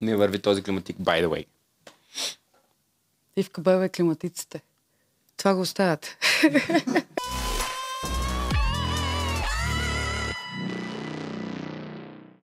не върви този климатик, by the way. И в КБВ климатиците. Това го оставят.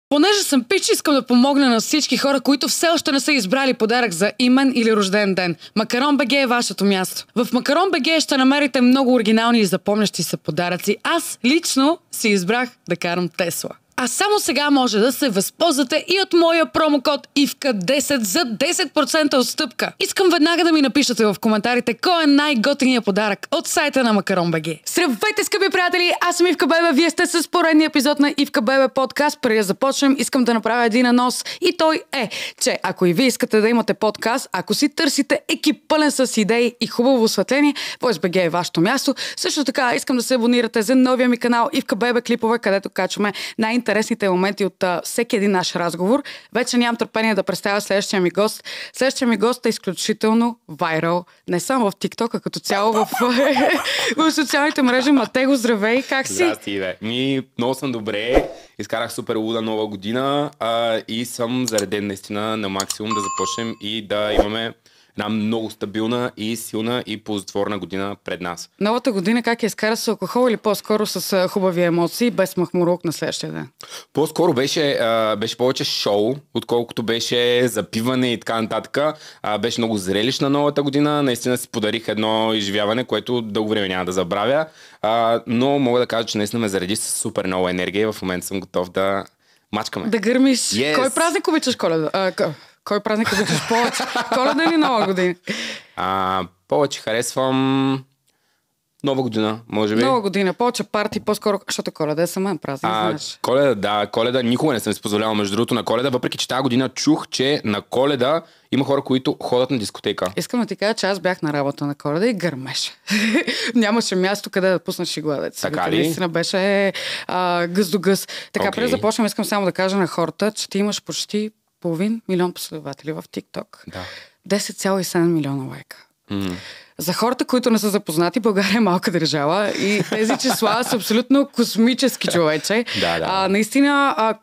Понеже съм пич, искам да помогна на всички хора, които все още не са избрали подарък за имен или рожден ден. Макарон БГ е вашето място. В Макарон БГ ще намерите много оригинални и запомнящи се подаръци. Аз лично си избрах да карам Тесла. А само сега може да се възползвате и от моя промокод IVKA10 за 10% отстъпка. Искам веднага да ми напишете в коментарите кой е най-готиният подарък от сайта на Макарон.бг. Здравейте, скъпи приятели! Аз съм Ивка Бебе, вие сте с поредния епизод на Ивка Бебе подкаст. Преди да започнем, искам да направя един анонс и той е, че ако и вие искате да имате подкаст, ако си търсите екип пълен с идеи и хубаво осветление, VoiceBG е вашето място. Също така искам да се абонирате за новия ми канал Ивка Бебе клипове, където качваме най-интересни интересните моменти от а, всеки един наш разговор. Вече нямам търпение да представя следващия ми гост. Следващия ми гост е изключително вайрал. Не само в TikTok, а като цяло в, в социалните мрежи. Матего, здравей, как си? Здрасти, бе. Ми, много съм добре. Изкарах супер луда нова година а, и съм зареден наистина на максимум да започнем и да имаме една много стабилна и силна и ползотворна година пред нас. Новата година как я изкара с алкохол или по-скоро с хубави емоции, без махмурок на следващия ден? По-скоро беше, беше повече шоу, отколкото беше запиване и така нататък. беше много зрелищна новата година. Наистина си подарих едно изживяване, което дълго време няма да забравя. но мога да кажа, че наистина ме зареди с супер много енергия и в момента съм готов да мачкаме. Да гърмиш. Yes. Кой празник обичаш коледа? А, кой празник е обичаш повече? Коледа или нова година? А, повече харесвам Нова година, може би. Нова година, повече парти, по-скоро, защото коледа е сама е празник, а, знаеш. Коледа, да, коледа никога не съм си позволявал, между другото, на коледа, въпреки че тази година чух, че на коледа има хора, които ходят на дискотека. Искам да ти кажа, че аз бях на работа на коледа и гърмеш. Нямаше място къде да пуснеш и гладец. Така ли? Наистина беше гъз до гъз. Така, okay. преди да започнем, искам само да кажа на хората, че ти имаш почти половин милион последователи в TikTok. Да. 10,7 милиона лайка. Mm. За хората, които не са запознати, България е малка държава и тези числа са абсолютно космически човече. да, да. А, наистина, а,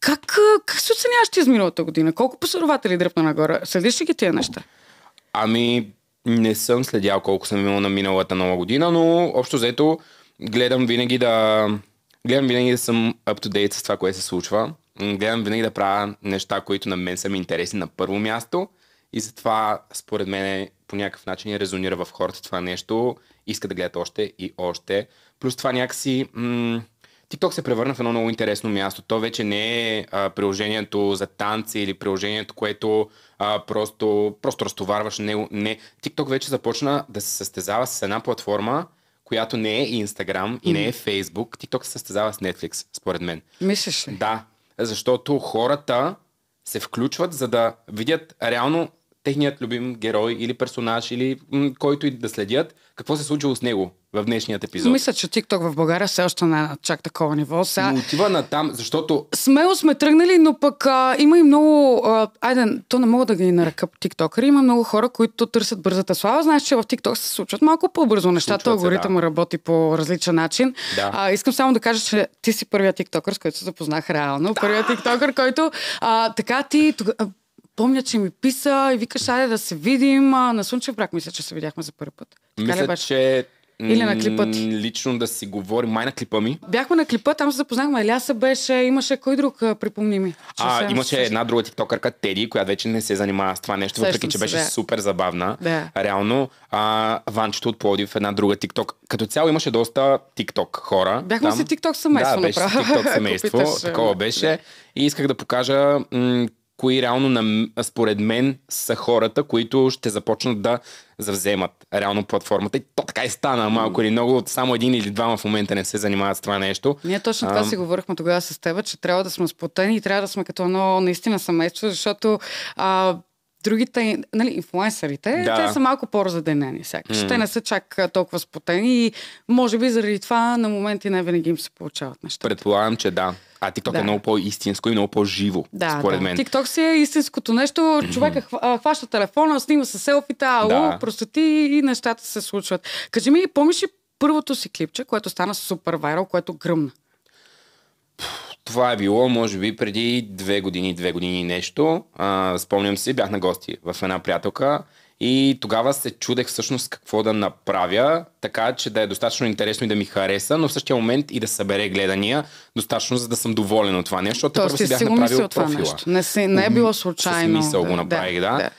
как, как се оценяваш ти с миналата година? Колко последователи дръпна нагоре? Следиш ли ги тия неща? Ами, не съм следял колко съм имал на миналата нова година, но общо взето гледам винаги да гледам винаги да съм up to date с това, което се случва гледам винаги да правя неща, които на мен са ми интересни на първо място и затова според мен по някакъв начин резонира в хората това нещо, иска да гледат още и още. Плюс това някакси... М- TikTok се превърна в едно много интересно място. То вече не е а, приложението за танци или приложението, което а, просто, просто разтоварваш. Не, не. TikTok вече започна да се състезава с една платформа, която не е Instagram и не е Facebook. TikTok се състезава с Netflix, според мен. Мислиш ли? Да защото хората се включват, за да видят реално техният любим герой или персонаж или м- който и да следят, какво се е случило с него в днешният епизод. Мисля, че TikTok в България все още не е чак такова ниво. Сега... Но отива на там, защото... Смело сме тръгнали, но пък а, има и много... А, айде, то не мога да ги наръка тиктокъри. Има много хора, които търсят бързата слава. Знаеш, че в TikTok се случват малко по-бързо нещата. алгоритъм да. работи по различен начин. Да. А, искам само да кажа, че ти си първият тиктокър, с който се запознах реално. Да. Първият тиктокър, който... А, така ти... помня, че ми писа и викаш, айде да се видим. А, на Слънчев брак мисля, че се видяхме за първи път. Така мисля, че или на клипа ти? Лично да си говорим. Май на клипа ми. Бяхме на клипа, там се запознахме. Еляса беше, имаше кой друг, припомни ми. А, имаше една друга тиктокърка, Теди, която вече не се занимава с това нещо, въпреки че беше да. супер забавна. Да. Реално, а, Ванчето от Плодив, една друга тикток. Като цяло имаше доста тикток хора. Бяхме там. си тикток семейство. Да, беше тикток семейство. такова беше. Да. И исках да покажа м- кои реално на, според мен са хората, които ще започнат да завземат реално платформата. И то така и стана малко или много. Само един или двама в момента не се занимават с това нещо. Ние точно това а, си говорихме тогава с теб, че трябва да сме сплотени и трябва да сме като едно наистина семейство, защото а, другите, нали, инфлуенсърите, да. те са малко по разъденени сякаш. Mm. Те не са чак толкова спотени и може би заради това на моменти не винаги им се получават неща. Предполагам, че да. А TikTok е да. е много по-истинско и много по-живо, да, според да. мен. TikTok си е истинското нещо. Човека е хваща телефона, снима се селфита, ало, да. простоти и нещата се случват. Кажи ми, помниш ли първото си клипче, което стана супер вайрал, което гръмна? Това е било, може би, преди две години, две години нещо. А, спомням си, бях на гости в една приятелка и тогава се чудех всъщност какво да направя, така че да е достатъчно интересно и да ми хареса, но в същия момент и да събере гледания, достатъчно за да съм доволен от това нещо, защото първо си бях направил профила. Нещо. Не, си, не е било случайно. С мисъл да, го направих, да. да. да.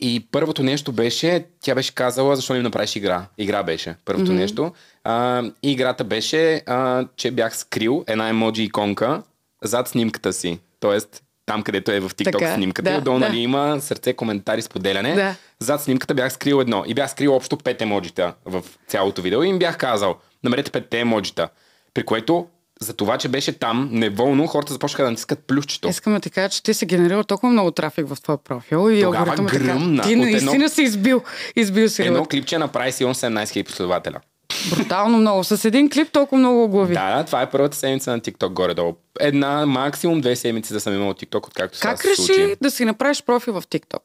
И първото нещо беше, тя беше казала, защо не ми направиш игра. Игра беше първото mm-hmm. нещо. А, и играта беше, а, че бях скрил една емоджи иконка зад снимката си. Тоест, там, където е в TikTok така, е. снимката. Да, и отдолу да. нали, има сърце, коментари, споделяне. Да. Зад снимката бях скрил едно. И бях скрил общо пет емоджита в цялото видео. И им бях казал, намерете пет емоджита. При което за това, че беше там, неволно хората започнаха да натискат плюсчето. Искам да ти кажа, че ти си генерирал толкова много трафик в твоя профил и Тогава гръмна. ти наистина едно... си избил. Избил си. Едно клипче направи си 18 000 последователя. Брутално много. С един клип толкова много глави. Да, да, това е първата седмица на TikTok горе-долу. Една, максимум две седмици да съм имал TikTok, откакто как сега реши се случи. да си направиш профил в TikTok?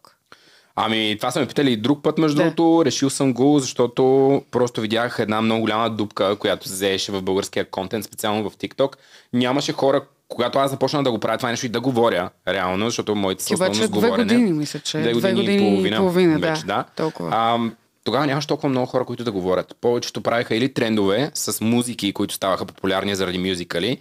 Ами, това са ме питали и друг път, между да. другото. Решил съм го, защото просто видях една много голяма дупка, която се заеше в българския контент, специално в TikTok. Нямаше хора, когато аз започна да го правя това е нещо и да говоря, реално, защото моите са основно с Две години, мисля, че. Е. Две, години, две години и половина, и половина вече, да. да. Толкова. А, тогава нямаше толкова много хора, които да говорят. Повечето правиха или трендове с музики, които ставаха популярни заради мюзикали.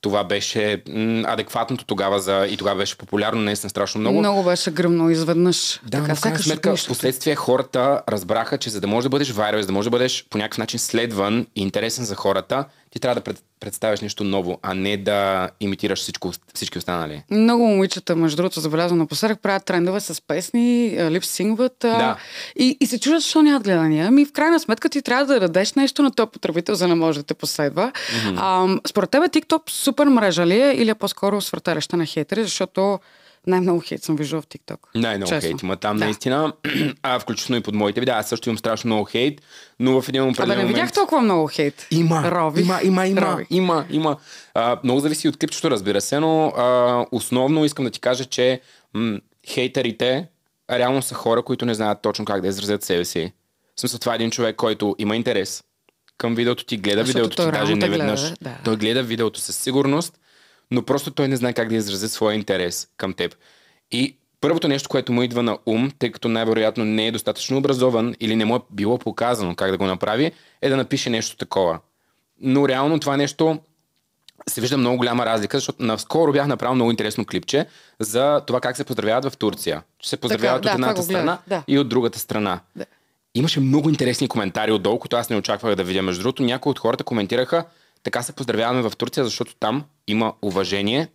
Това беше м- адекватното тогава за... и тогава беше популярно, наистина е страшно много. Много беше гръмно изведнъж. Да, така, но в крайна сметка, в последствие хората разбраха, че за да можеш да бъдеш вайрал, за да можеш да бъдеш по някакъв начин следван и интересен за хората, ти трябва да представиш нещо ново, а не да имитираш всичко, всички останали. Много момичета, между другото, забелязвам напоследък, правят трендове с песни, липсингват да. и, и се чудят, защо нямат гледания. Ами, в крайна сметка ти трябва да дадеш нещо на този потребител, за да може да те последва. Mm-hmm. А, според тебе TikTok супер мрежа ли е или е по-скоро свъртареща на хейтери, защото най-много хейт съм виждал в TikTok. Най-много Честно. хейт има там, да. наистина. а, включително и под моите видеа. Аз също имам страшно много хейт, но в един определен Абе, не видях момент... толкова много хейт. Има, Рови. има, има, има, Рови. има, има. А, много зависи от клипчето, разбира се, но а, основно искам да ти кажа, че м- хейтерите реално са хора, които не знаят точно как да изразят себе си. В смисъл, това е един човек, който има интерес към видеото ти, гледа Защото видеото ти, даже не веднъж. Да. Той гледа видеото със сигурност, но просто той не знае как да изрази своя интерес към теб. И първото нещо, което му идва на ум, тъй като най-вероятно не е достатъчно образован или не му е било показано как да го направи, е да напише нещо такова. Но реално това нещо се вижда много голяма разлика, защото наскоро бях направил много интересно клипче за това как се поздравяват в Турция. Че се поздравяват така, от да, едната страна да. и от другата страна. Да. Имаше много интересни коментари отдолу, които аз не очаквах да видя. Между другото, някои от хората коментираха, така се поздравяваме в Турция, защото там има уважение.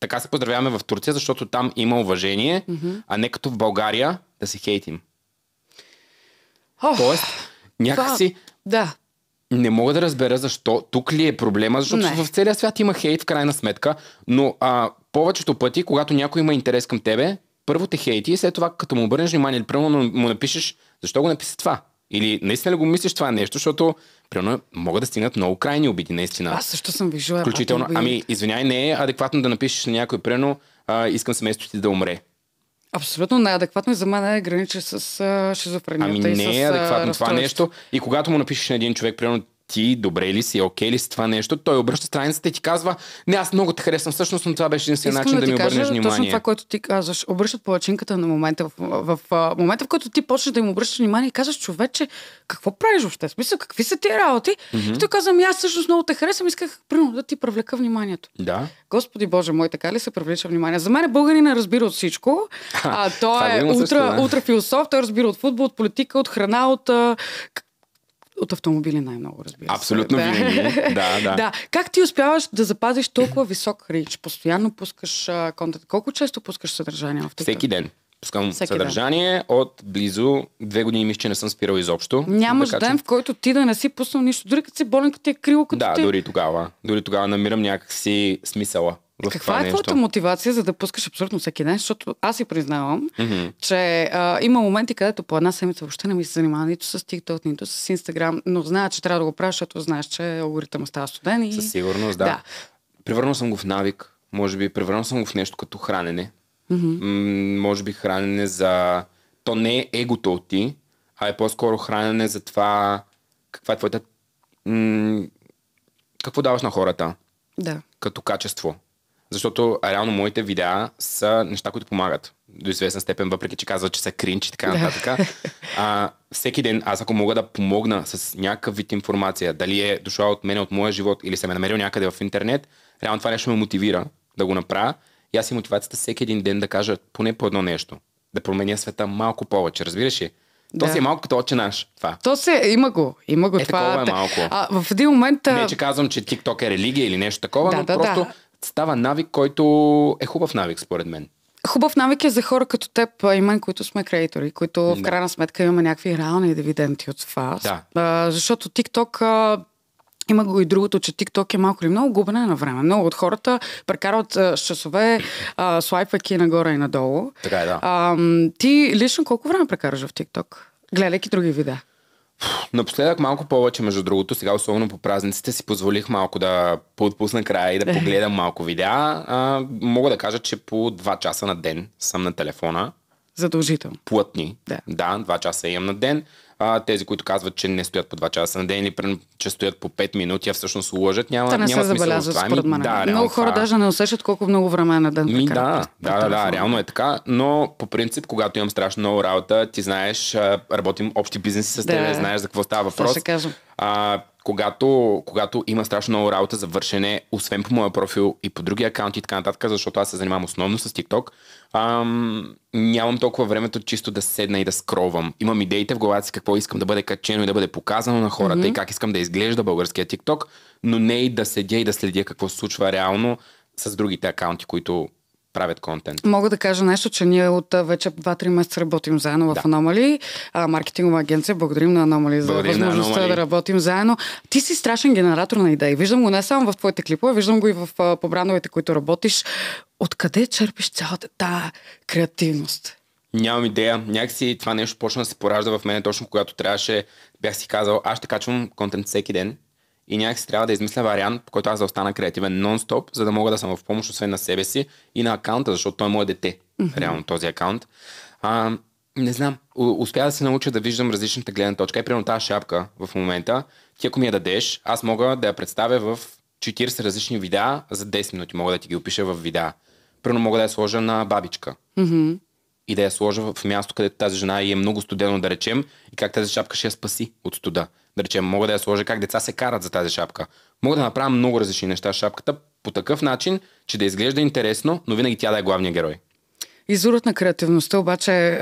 Така се поздравяваме в Турция, защото там има уважение, mm-hmm. а не като в България да се хейтим. Oh, Тоест, някакси... Да. Не мога да разбера защо. Тук ли е проблема, защото не. в целия свят има хейт в крайна сметка, но а, повечето пъти, когато някой има интерес към тебе, първо те хейти и след това, като му обърнеш внимание или прямо му напишеш, защо го написа това? Или наистина ли го мислиш това нещо, защото примерно, могат да стигнат много крайни обиди, наистина. Аз също съм виждала. Включително, ами, извиняй, не е адекватно да напишеш на някой, примерно, а, искам семейството ти да умре. Абсолютно най-адекватно за мен е граниче с а, шизофренията. Ами не и е адекватно това нещо. И когато му напишеш на един човек, примерно, ти добре ли си, окей ли си това нещо, той обръща страницата и ти казва, не, аз много те харесвам всъщност, но това беше единствен начин да, да ми кажа, обърнеш внимание. Точно това, което ти казваш, обръщат палачинката на момента, в, в, в момента, в който ти почнеш да им обръщаш внимание и казваш, човече, какво правиш въобще? Смисъл, какви са ти работи? Mm-hmm. И той казва, «Ами, аз всъщност много те харесвам, исках примерно да ти привлека вниманието. Да. Господи Боже мой, така ли се привлича внимание? За мен българина разбира от всичко. А, той е, е утра, да. утра философ, той разбира от футбол, от политика, от храна, от от автомобили най-много, разбира се. Абсолютно да. винаги. да, да. да. Как ти успяваш да запазиш толкова висок рич? Постоянно пускаш а, контент. Колко често пускаш съдържание в TikTok? Всеки ден. Пускам Всеки съдържание ден. от близо две години, мисля, че не съм спирал изобщо. Нямаш да ден, в който ти да не си пуснал нищо, дори като си болен, като ти е крило, като Да, ти... дори тогава. Дори тогава намирам някакси смисъла в Каква това е твоята мотивация за да пускаш абсолютно всеки ден? Защото аз си признавам, mm-hmm. че а, има моменти, където по една седмица въобще не ми се занимава нито с TikTok, нито с Instagram, но зная, че трябва да го правя, защото знаеш, че алгоритъм става студен и... Със сигурност, да. да. Превърнал съм го в навик, може би превърнал съм го в нещо като хранене. Mm-hmm. М- може би хранене за... То не е егото ти, а е по-скоро хранене за това каква е твоята... М- какво даваш на хората? Да. Като качество защото реално моите видеа са неща, които помагат до известна степен, въпреки че казват, че са кринч и така нататък. а, всеки ден аз ако мога да помогна с някакъв вид информация, дали е дошла от мен, от моя живот или съм е намерил някъде в интернет, реално това нещо ме мотивира да го направя. И аз и мотивацията всеки един ден да кажа поне по едно нещо. Да променя света малко повече, разбираш ли? То да. си е малко като отче наш. Това. То се, има го. Има го е, това. Такова е малко. А, в един момент... Не, че казвам, че TikTok е религия или нещо такова, да, но да, просто да става навик, който е хубав навик, според мен. Хубав навик е за хора като теб и мен, които сме кредитори, които да. в крайна сметка имаме някакви реални дивиденти от това. Да. А, защото TikTok а, има го и другото, че TikTok е малко или много губене на време. Много от хората прекарват а, часове, а, слайпвайки нагоре и надолу. Така е, да. А, ти лично колко време прекараш в TikTok, гледайки други видеа? Напоследък малко повече, между другото, сега особено по празниците си позволих малко да подпусна края и да погледам малко видеа. А, мога да кажа, че по 2 часа на ден съм на телефона Задължително. Плътни. Да. да, два часа имам на ден. А, тези, които казват, че не стоят по 2 часа на ден или че стоят по 5 минути, а всъщност лъжат, няма, Та не няма се забелязва това. Ми, Да, много хора това... Е. даже не усещат колко много време е на ден. Ми, да, да, да, да, реално е така, но по принцип, когато имам страшно много работа, ти знаеш, работим общи бизнеси с да. теб, знаеш за какво става въпрос. Да, Ще кажа. А, когато, когато има страшно много работа за вършене, освен по моя профил и по други акаунти и така нататък, защото аз се занимавам основно с TikTok, ам, нямам толкова времето чисто да седна и да скровам. Имам идеите в главата си какво искам да бъде качено и да бъде показано на хората mm-hmm. и как искам да изглежда българския TikTok, но не и да седя и да следя какво се случва реално с другите акаунти, които правят контент. Мога да кажа нещо, че ние от вече 2-3 месеца работим заедно в Anomaly. Аномали. А, маркетингова агенция, благодарим на Аномали за благодарим възможността Anomaly. да работим заедно. Ти си страшен генератор на идеи. Виждам го не само в твоите клипове, виждам го и в побрановете, които работиш. Откъде черпиш цялата тази креативност? Нямам идея. Някакси това нещо почна да се поражда в мен точно когато трябваше. Бях си казал, аз ще качвам контент всеки ден и някак си трябва да измисля вариант, по който аз да остана креативен нон-стоп, за да мога да съм в помощ, освен на себе си и на акаунта, защото той е мое дете, mm-hmm. реално този акаунт. А, не знам, успя да се науча да виждам различната гледна точка. И е, примерно тази шапка в момента, ти ако ми я дадеш, аз мога да я представя в 40 различни видеа, за 10 минути. Мога да ти ги опиша в вида. Примерно мога да я сложа на бабичка. Mm-hmm. И да я сложа в място, където тази жена и е много студено, да речем, и как тази шапка ще я спаси от студа. Да речем, мога да я сложа как деца се карат за тази шапка. Мога да направя много различни неща с шапката по такъв начин, че да изглежда интересно, но винаги тя да е главния герой. Изурът на креативността обаче е,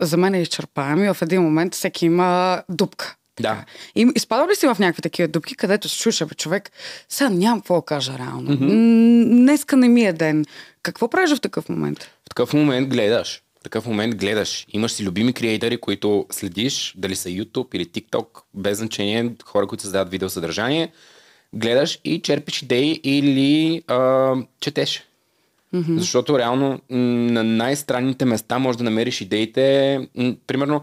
за мен е изчерпаем и в един момент всеки има дупка. Да. И изпадал ли си в някакви такива дупки, където се чуша, бе, човек, сега нямам какво да кажа реално. Mm-hmm. Днеска не ми е ден. Какво правиш в такъв момент? В такъв момент гледаш такъв момент гледаш. Имаш си любими креатори, които следиш, дали са YouTube или TikTok, без значение, хора, които създават видеосъдържание. Гледаш и черпиш идеи или а, четеш. Mm-hmm. Защото реално на най-странните места може да намериш идеите. Примерно,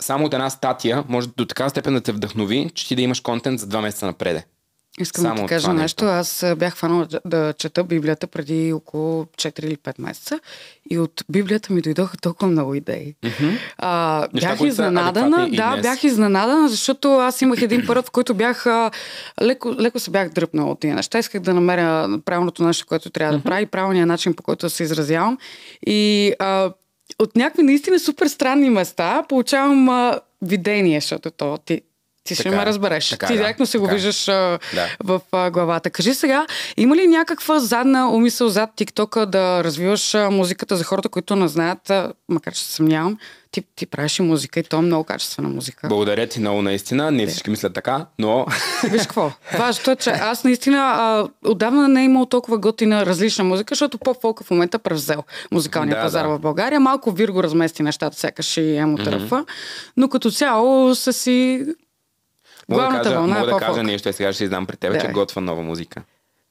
само от една статия може до така степен да те вдъхнови, че ти да имаш контент за два месеца напреде. Искам Само да ти кажа нещо. Аз бях хванала да, чета Библията преди около 4 или 5 месеца и от Библията ми дойдоха толкова много идеи. Mm-hmm. А, Неща, бях изненадана, да, бях изненадана, защото аз имах един пърът, в който бях а, леко, леко се бях дръпнала от тия неща. Исках да намеря правилното нещо, което трябва mm-hmm. да правя и правилния начин, по който да се изразявам. И а, от някакви наистина супер странни места получавам а, видение, защото то ти, ти така, ще ме е. разбереш. Така, Ти е, да, директно се го е. виждаш да. в а, главата. Кажи сега, има ли някаква задна умисъл зад ТикТока да развиваш а, музиката за хората, които не знаят, а, макар че се съмнявам, ти, ти правиш и музика и то е много качествена музика. Благодаря ти много наистина. Не всички мислят така, но... Виж какво? Важното е, че аз наистина а, отдавна не е имал толкова готина различна музика, защото по-фолка в момента превзел музикалния да, пазар да. в България. Малко Вирго размести нещата, сякаш и емотрафа. Mm-hmm. Но като цяло са си е мога да кажа, вълна мога е да кажа нещо, сега ще издам при теб, да. че готва нова музика.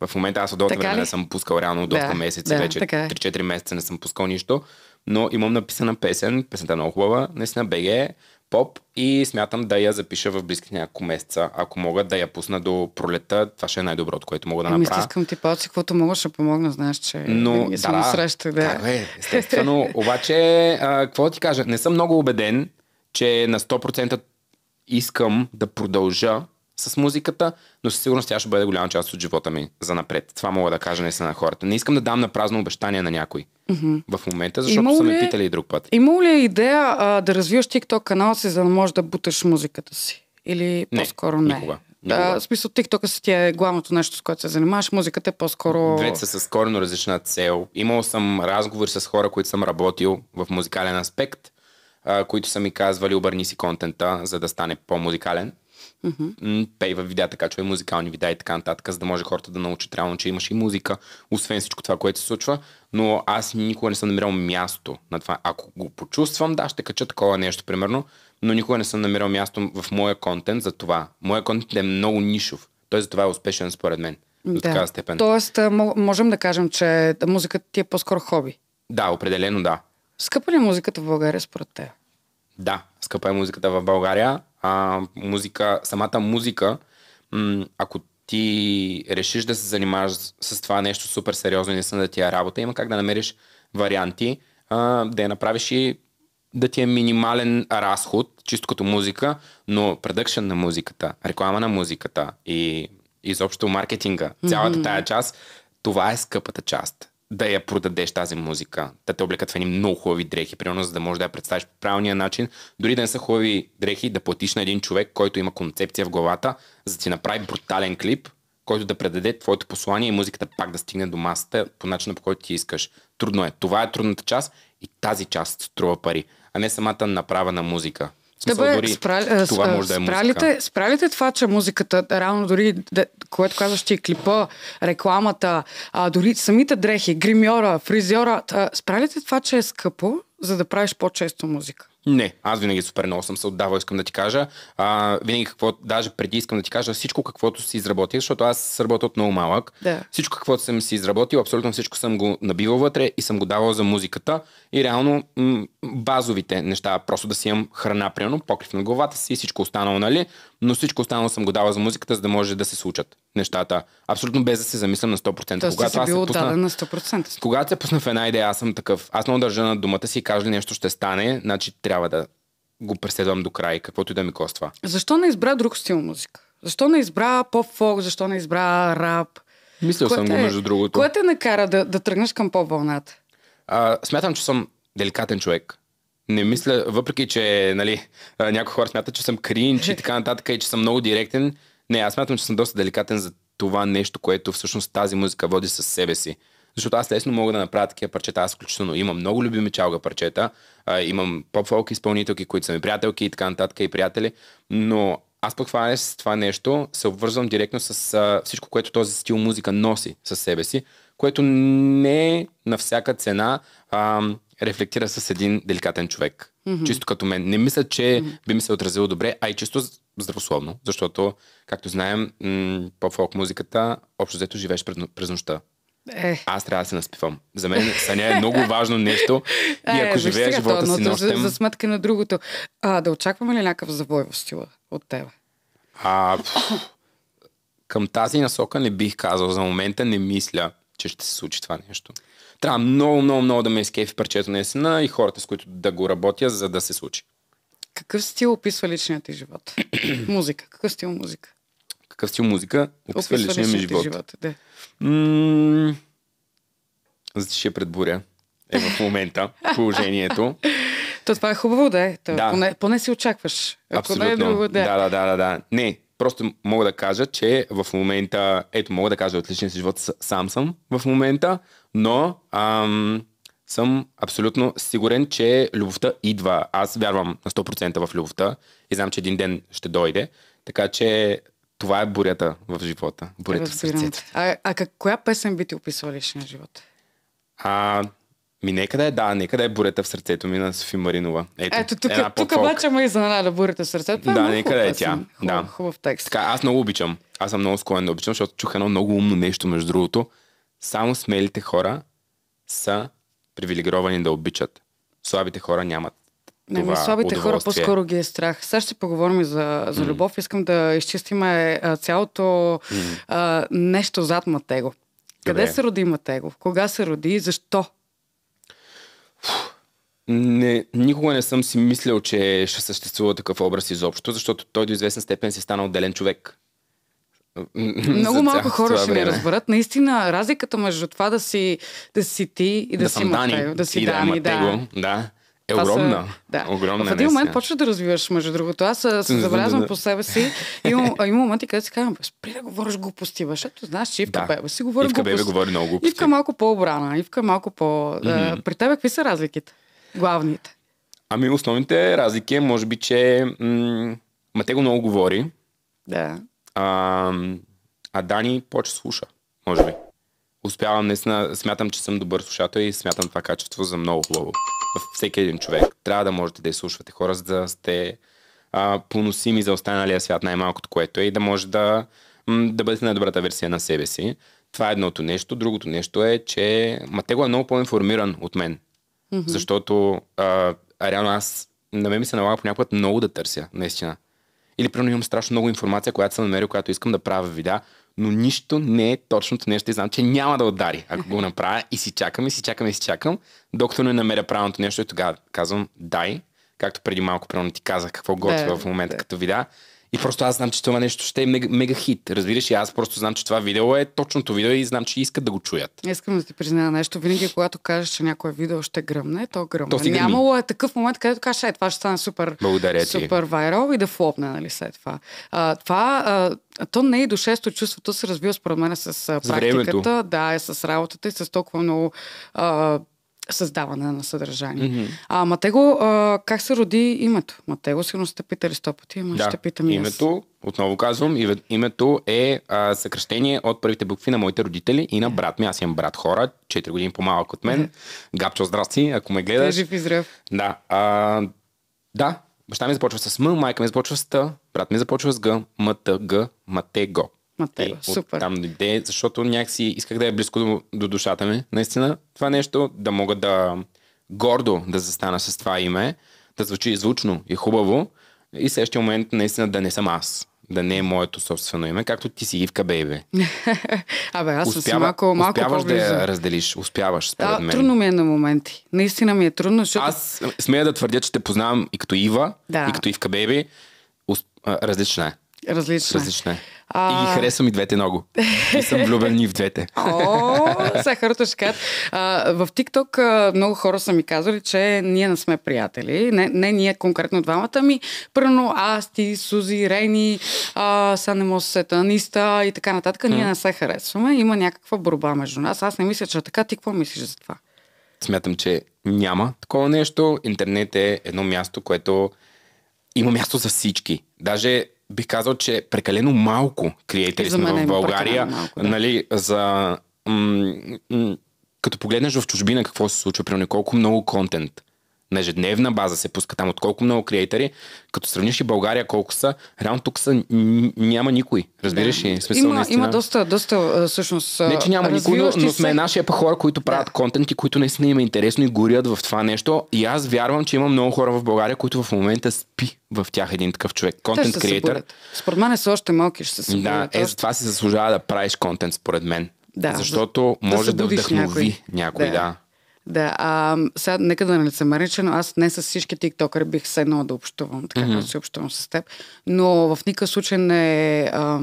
В момента аз от доста време не съм пускал реално доста да, месеца, да, вече 3-4 е. месеца не съм пускал нищо, но имам написана песен, песента е много хубава, наистина БГ, поп и смятам да я запиша в близките няколко месеца. Ако мога да я пусна до пролета, това ще е най-доброто, което мога да ами направя. Мисля, искам ти паци, каквото мога ще помогна, знаеш, че Но, съм да, среща. да. Как е, естествено. Обаче, а, какво ти кажа, не съм много убеден, че на 100% искам да продължа с музиката, но със сигурност тя ще бъде голяма част от живота ми за напред. Това мога да кажа са на хората. Не искам да дам на празно обещание на някой mm-hmm. в момента, защото имало са ме е- питали и друг път. Има ли е идея а, да развиваш TikTok канала си, за да можеш да буташ музиката си? Или не, по-скоро не? Никога. Да, в смисъл, TikTok си ти е главното нещо, с което се занимаваш. Музиката е по-скоро. Двете са с коренно различна цел. Имал съм разговори с хора, които съм работил в музикален аспект а, които са ми казвали обърни си контента, за да стане по-музикален. Mm-hmm. Пей в видеа, така чуе музикални видеа и така нататък, за да може хората да научат реално, че имаш и музика, освен всичко това, което се случва. Но аз никога не съм намирал място на това. Ако го почувствам, да, ще кача такова нещо, примерно, но никога не съм намирал място в моя контент за това. Моя контент е много нишов. Той за това е успешен според мен. До да. такава степен. Тоест, можем да кажем, че музиката ти е по-скоро хоби. Да, определено да. Скъпа ли е музиката в България според теб? да, скъпа е музиката в България. А, музика, самата музика, м- ако ти решиш да се занимаваш с това нещо супер сериозно и не съм да ти е работа, има как да намериш варианти, а, да я направиш и да ти е минимален разход, чисто като музика, но продъкшен на музиката, реклама на музиката и изобщо маркетинга, цялата mm-hmm. тая част, това е скъпата част да я продадеш тази музика. Да те облекат в едни много хубави дрехи, примерно, за да можеш да я представиш по правилния начин. Дори да не са хубави дрехи, да платиш на един човек, който има концепция в главата, за да ти направи брутален клип, който да предаде твоето послание и музиката пак да стигне до масата по начина по който ти искаш. Трудно е. Това е трудната част и тази част струва пари, а не самата направа на музика. Смисъл, да бе, дори спрали, това може да е спралите, музика. Спралите това, че музиката, реално дори, което казваш ти, клипа, рекламата, а, дори самите дрехи, гримьора, фризьора, спралите това, че е скъпо за да правиш по-често музика? Не, аз винаги супер много съм се отдавал, искам да ти кажа. А, винаги какво, даже преди искам да ти кажа всичко каквото си изработил, защото аз работя от много малък. Да. Всичко каквото съм си изработил, абсолютно всичко съм го набивал вътре и съм го давал за музиката. И реално м- базовите неща, просто да си имам храна, примерно, покрив на главата си и всичко останало, нали? Но всичко останало съм го давал за музиката, за да може да се случат нещата. Абсолютно без да се замислям на 100%. То когато си аз се пусна, на 100%. Когато се пусна в една идея, аз съм такъв. Аз много държа на думата си и кажа ли нещо ще стане, значи трябва да го преследвам до край, каквото и да ми коства. Защо не избра друг стил музика? Защо не избра поп-фолк? Защо не избра рап? Мислил съм го, между другото. Кое те накара да, да тръгнеш към по-вълната? А, смятам, че съм деликатен човек. Не мисля, въпреки че нали, някои хора смятат, че съм кринч и така нататък и че съм много директен, не, аз смятам, че съм доста деликатен за това нещо, което всъщност тази музика води със себе си. Защото аз лесно мога да направя такива парчета, аз включително имам много любими чалга парчета, а, имам поп-фолк изпълнителки, които са ми приятелки и така нататък и приятели, но аз пък хвана с това нещо, се обвързвам директно с а, всичко, което този стил музика носи със себе си, което не е на всяка цена а, рефлектира с един деликатен човек. Mm-hmm. Чисто като мен. Не мисля, че mm-hmm. би ми се отразило добре, а и чисто здравословно, защото, както знаем, м- по-фолк музиката, общо взето живееш през, през нощта. Е. Аз трябва да се наспивам. За мен съня е много важно нещо. Е, и ако е, живея живота то, си нощем... За, за сметка на другото. А, да очакваме ли някакъв завой в стила от тебе? А, пфф, към тази насока не бих казал. За момента не мисля, че ще се случи това нещо. Трябва много, много, много да ме изкейфи парчето на есена и хората, с които да го работя, за да се случи. Какъв стил описва личният ти живот? музика. Какъв стил музика? Какъв стил музика? Описва, личния ми живот. живот да. М- пред буря е в момента положението. То това е хубаво да е. То, да. Поне, поне си очакваш. Ако Абсолютно. Не е друго, да. да, да, да, да, да. Не, просто мога да кажа, че в момента, ето мога да кажа, отличен си живот сам съм в момента, но ам, съм абсолютно сигурен, че любовта идва. Аз вярвам на 100% в любовта и знам, че един ден ще дойде. Така че това е бурята в живота. Бурята в сърцето. А, а как, коя песен би ти описала личния живот? А, ми нека да е, да, нека да е бурята в сърцето ми на Софи Маринова. Ето, Ето тук, тук обаче ме изненада бурята в сърцето. Е да, е нека да е тя. Хубав, да. хубав текст. Така, аз много обичам. Аз съм много склонен да обичам, защото чух едно много умно нещо, между другото. Само смелите хора са привилегировани да обичат. Слабите хора нямат. Не, това слабите хора по-скоро ги е страх. Сега ще поговорим за, за mm. любов. Искам да изчистим е, цялото mm. а, нещо зад Матего. Къде Добре. се роди Матего? Кога се роди и защо? Не, никога не съм си мислял, че ще съществува такъв образ изобщо, защото той до известна степен си стана отделен човек. Много малко хора ще ме разберат. Наистина, разликата между това да си, да си ти и да, да си Матео, да си и Дани, да. Его, да. Е това огромна. Са, да. огромна в един момент почва да развиваш, между другото. Аз забелязвам по себе си. Има, има моменти, където си казвам, спри да говориш глупости, защото знаеш, че Ивка да. Бебе си говори Ивка глупости. Бебе говори много глупости. Ивка е малко по-обрана, Ивка е малко по... Mm-hmm. При тебе какви са разликите? Главните? Ами основните разлики е, може би, че м- Матего много говори. Да. А, а Дани повече слуша, може би. Успявам, наистина, смятам, че съм добър слушател и смятам това качество за много хубаво. всеки един човек. Трябва да можете да изслушвате хора, за да сте а, поносими за останалия свят, най-малкото което е, и да може да, да бъдете най-добрата версия на себе си. Това е едното нещо. Другото нещо е, че Матего е много по-информиран от мен. Mm-hmm. Защото а, реално аз, на мен ми се налага понякога много да търся, наистина. Или примерно имам страшно много информация, която съм намерил, която искам да правя видеа, но нищо не е точното нещо и знам, че няма да удари, ако го направя и си чакам, и си чакам, и си чакам, докато не намеря правилното нещо и тогава казвам дай, както преди малко примерно ти казах какво готвя да, в момента да. като вида. И просто аз знам, че това нещо ще е мега, мега хит. Разбираш, и аз просто знам, че това видео е точното видео и знам, че искат да го чуят. Искам да ти призная нещо. Винаги, когато кажеш, че някое видео ще гръмне, то гръмне. То Нямало е такъв момент, където кажеш, е, това ще стане супер, Благодаря супер ти. вайрал и да флопне, нали, след това. А, това а, то не е до шесто чувство, то се развива според мен с, с практиката, времето. да, е с работата и с толкова много а, създаване на съдържание. Mm-hmm. А Матего, а, как се роди името? Матего сигурно сте питали сто пъти, ама да. ще питам Името, аз. отново казвам, името е а, съкръщение от първите букви на моите родители и на е. брат ми. Аз имам брат хора, 4 години по-малък от мен. Mm-hmm. Е. Габчо, здрасти, ако ме гледаш. жив и здрав. Да, а, да, баща ми започва с М, майка ми започва с Т, брат ми започва с Г, МТ, Г, Матего. Матео, е, и супер. Там дойде, защото някакси исках да е близко до, до душата ми, наистина. Това нещо, да мога да гордо да застана с това име, да звучи звучно и хубаво и следващия момент наистина да не съм аз да не е моето собствено име, както ти си Ивка Бейбе. Абе, аз Успява, съм малко, малко Успяваш по-близо. да я разделиш, успяваш според да, мен. Трудно ми е на моменти. Наистина ми е трудно, защото... Аз смея да твърдя, че те познавам и като Ива, да. и като Ивка Усп... Различна е. Различна. Е. Различна е. А... И ги харесвам и двете много. И съм влюбен и в двете. О, сега хората ще кажат. А, в Тикток много хора са ми казали, че ние не сме приятели. Не, не ние конкретно двамата ми. Първо, аз, ти, Сузи, Рени, са не мога се и така нататък. Ние не се харесваме. Има някаква борба между нас. Аз не мисля, че е така. Ти какво мислиш за това? Смятам, че няма такова нещо. Интернет е едно място, което има място за всички. Даже бих казал, че е прекалено малко креатори сме в е България. Малко, да. Нали, за... М- м- като погледнеш в чужбина какво се случва, примерно колко много контент на ежедневна база се пуска там от колко много креатори, като сравниш и България колко са, реално тук са, няма никой. Разбираш ли? Да. Смисъл, има, наистина. има доста, доста всъщност. Не, че няма никой, но, но сме се... нашия хора, които правят да. контент и които наистина има е интересно и горят в това нещо. И аз вярвам, че има много хора в България, които в момента спи в тях един такъв човек. Контент креатор. Според мен е са още малки, ще се Да, е, за това си заслужава да правиш контент, според мен. Да, защото да, може да, да вдъхнови някой, някой да. да. Да, а, сега нека да не лицемерича, но аз не с всички тиктокъри бих се едно да общувам, така mm-hmm. да се общувам с теб. Но в никакъв случай не, а,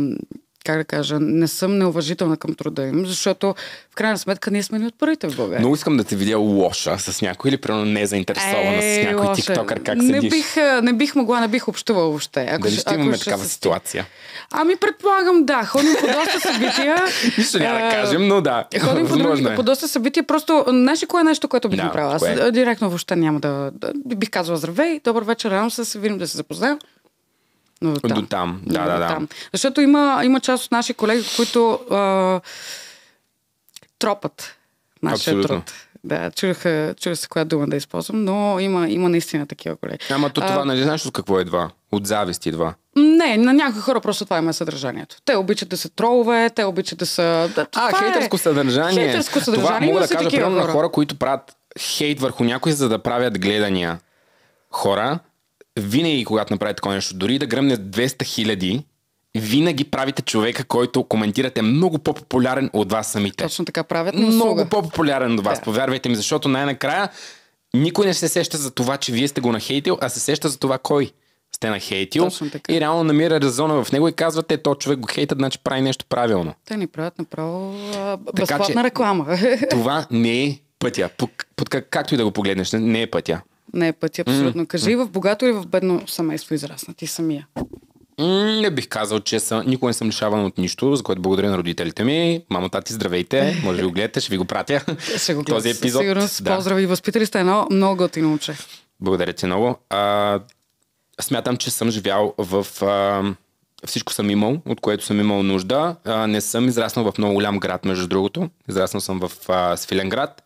как да кажа, не съм неуважителна към труда им, защото в крайна сметка ние сме ни от първите в България. Но искам да те видя лоша с някой или примерно не заинтересована е, с някой лоша. тиктокър, как не седиш? Бих, не бих могла, не бих общувала въобще. Ако Дали ще, ако имаме такава ще... ситуация? Ами предполагам да, ходим по доста събития. Нищо няма да кажем, но да. Ходим по, други, е. по доста събития, просто знаеш ли кое е нещо, което бих да, направила? Аз директно въобще няма да, да, бих казала здравей, добър вечер, рано се видим да се запознаем. Но до там. До там. Да, да, да. Там. Защото има, има част от наши колеги, които а, тропат нашия Абсолютно. труд. Да, чуха, чуха се коя дума да използвам, но има, има наистина такива колеги. Ама то това, а, нали знаеш от какво едва? От завист едва. Не, на някои хора просто това има е съдържанието. Те обичат да са тролове, те обичат да са... Да, а, е... хейтерско съдържание. Хейтерско съдържание. Това мога да кажа примерно на хора, които правят хейт върху някой, за да правят гледания. Хора, винаги, когато направите такова нещо, дори да гръмне 200 хиляди, винаги правите човека, който коментирате много по-популярен от вас самите. Точно така правят. Но много по-популярен от вас, да. повярвайте ми, защото най-накрая никой не се сеща за това, че вие сте го нахейтил, а се сеща за това кой сте на хейтил и реално намира резона в него и казвате, то човек го хейтът, значи прави нещо правилно. Те ни правят направо безплатна така, че, реклама. Това не е пътя. Под, под, как, както и да го погледнеш, не е пътя не е пътя абсолютно. Кажи и в богато или в бедно семейство израсна ти самия. Не бих казал, че съм, никога не съм лишаван от нищо, за което благодаря на родителите ми. Мамо, тати, здравейте. Може да го гледате, ще ви го пратя. Ще го Този епизод. Сигурно с да. поздрави и възпитали сте едно много ти науче. Благодаря ти много. А, смятам, че съм живял в... А, всичко съм имал, от което съм имал нужда. А, не съм израснал в много голям град, между другото. Израснал съм в а, Свилен град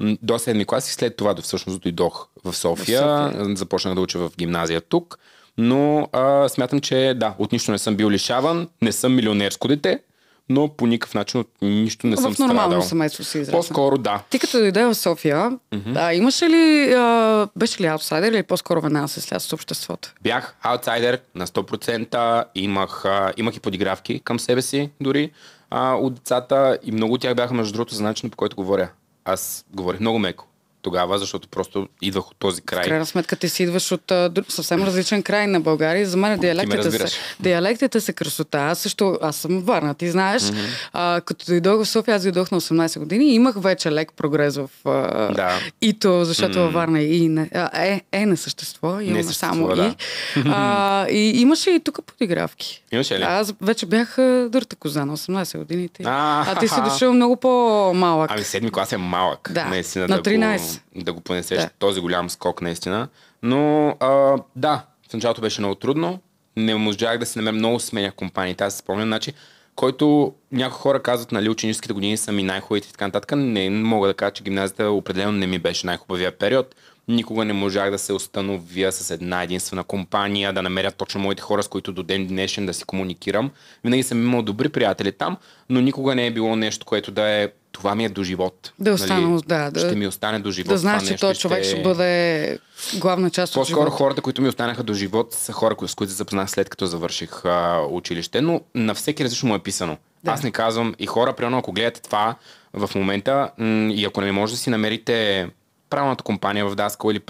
до 7-ми клас и след това всъщност дойдох в София. София. Започнах да уча в гимназия тук. Но а, смятам, че да, от нищо не съм бил лишаван, не съм милионерско дете, но по никакъв начин от нищо не в съм страдал. В нормално семейство си израсна. По-скоро да. Ти като дойде в София, mm-hmm. а, имаше ли, а, беше ли аутсайдер или по-скоро веднага се сляз с обществото? Бях аутсайдер на 100%, имах, а, имах и подигравки към себе си дори а, от децата и много от тях бяха между другото за начина по който говоря аз говорих много меко тогава, защото просто идвах от този край. В крайна сметка ти си идваш от а, съвсем различен край на България. За мен диалектите са, диалектите са красота. Аз също, аз съм варна, ти знаеш. Mm-hmm. А, като дойдох в София, аз дойдох на 18 години и имах вече лек прогрес в а, да. ИТО, защото mm-hmm. във Варна и не, а, е, е на същество, имаме само да. и. А, и имаше и тук подигравки. Имаше ли? Аз вече бях дърта коза на 18 годините. А, а ти си дошъл много по-малък. Ами седми клас е малък. Да, на 13 да го понесеш да. този голям скок наистина. Но а, да, в началото беше много трудно. Не можах да се намеря много сменя компаниите. Аз спомням, значи, който някои хора казват, нали, ученическите години са ми най-хубавите и така нататък. Не мога да кажа, че гимназията определено не ми беше най-хубавия период. Никога не можах да се установя с една единствена компания, да намеря точно моите хора, с които до ден днешен да си комуникирам. Винаги съм имал добри приятели там, но никога не е било нещо, което да е това ми е до живот. Да, остана, е нали, да, да. Ще ми остане до живот. Да знаеш, че този човек ще... ще бъде главна част По-скоро от живота. По-скоро хората, които ми останаха до живот, са хора, с които се запознах след като завърших а, училище, но на всеки различно му е писано. Да. Аз не казвам и хора, примерно, ако гледате това в момента м- и ако не може да си намерите правилната компания в Даскал или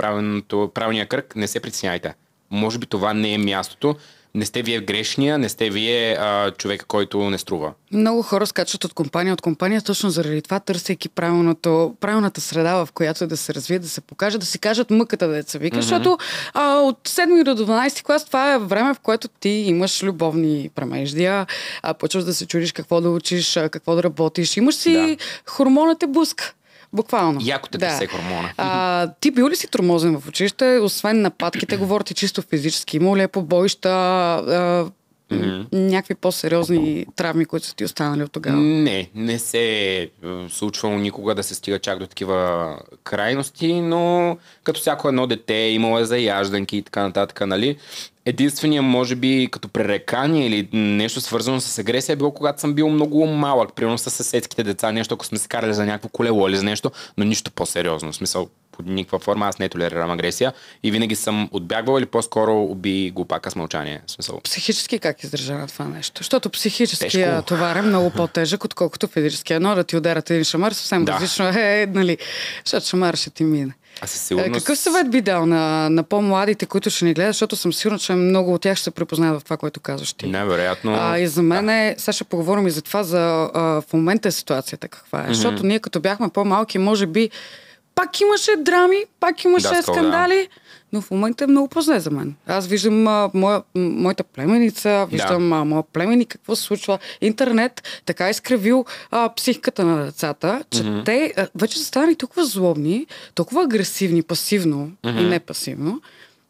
правилния кръг, не се притеснявайте. Може би това не е мястото не сте вие грешния, не сте вие а, човек, който не струва. Много хора скачат от компания от компания, точно заради това, търсейки правилната среда, в която е да се развие, да се покаже, да си кажат мъката деца вика, mm-hmm. защото а, от 7 до 12 клас това е време, в което ти имаш любовни премеждия, а, почваш да се чудиш какво да учиш, какво да работиш, имаш си да. хормонът е буска. Буквално. Яко те да. се хормона. А, ти бил ли си тормозен в училище? Освен нападките, говорите чисто физически. Има ли побоища? А, Mm-hmm. Някакви по-сериозни травми, които са ти останали от тогава? Не, не се е случвало никога да се стига чак до такива крайности, но като всяко едно дете имало е заяжданки и така нататък, нали? Единствения, може би, като пререкание или нещо свързано с агресия е било, когато съм бил много малък. Примерно с съседските деца, нещо, ако сме се карали за някакво колело или за нещо, но нищо по-сериозно. В смисъл, под никаква форма аз не толерирам агресия и винаги съм отбягвал или по-скоро уби го пака с мълчание. Смисъл. Психически как издържа това нещо? Защото психическия Тежко. товар е много по-тежък, отколкото физическия. Но да ти ударят един шамар съвсем да. различно е, е нали? Защото шамар ще ти мине. А със сигурност... Е, какъв съвет би дал на, на по-младите, които ще ни гледат, защото съм сигурна, че много от тях ще се препознаят в това, което казваш ти. Невероятно. А, и за мен, да. Е, сега ще поговорим и за това, за а, в момента е ситуацията каква е. Mm-hmm. Защото ние като бяхме по-малки, може би пак имаше драми, пак имаше да, скандали. Да. Но в момента е много по-зле за мен. Аз виждам а, моя, моята племеница, виждам да. а, моя племеник, какво се случва. Интернет така е изкривил а, психиката на децата, че mm-hmm. те а, вече са станали толкова злобни, толкова агресивни, пасивно mm-hmm. и не пасивно.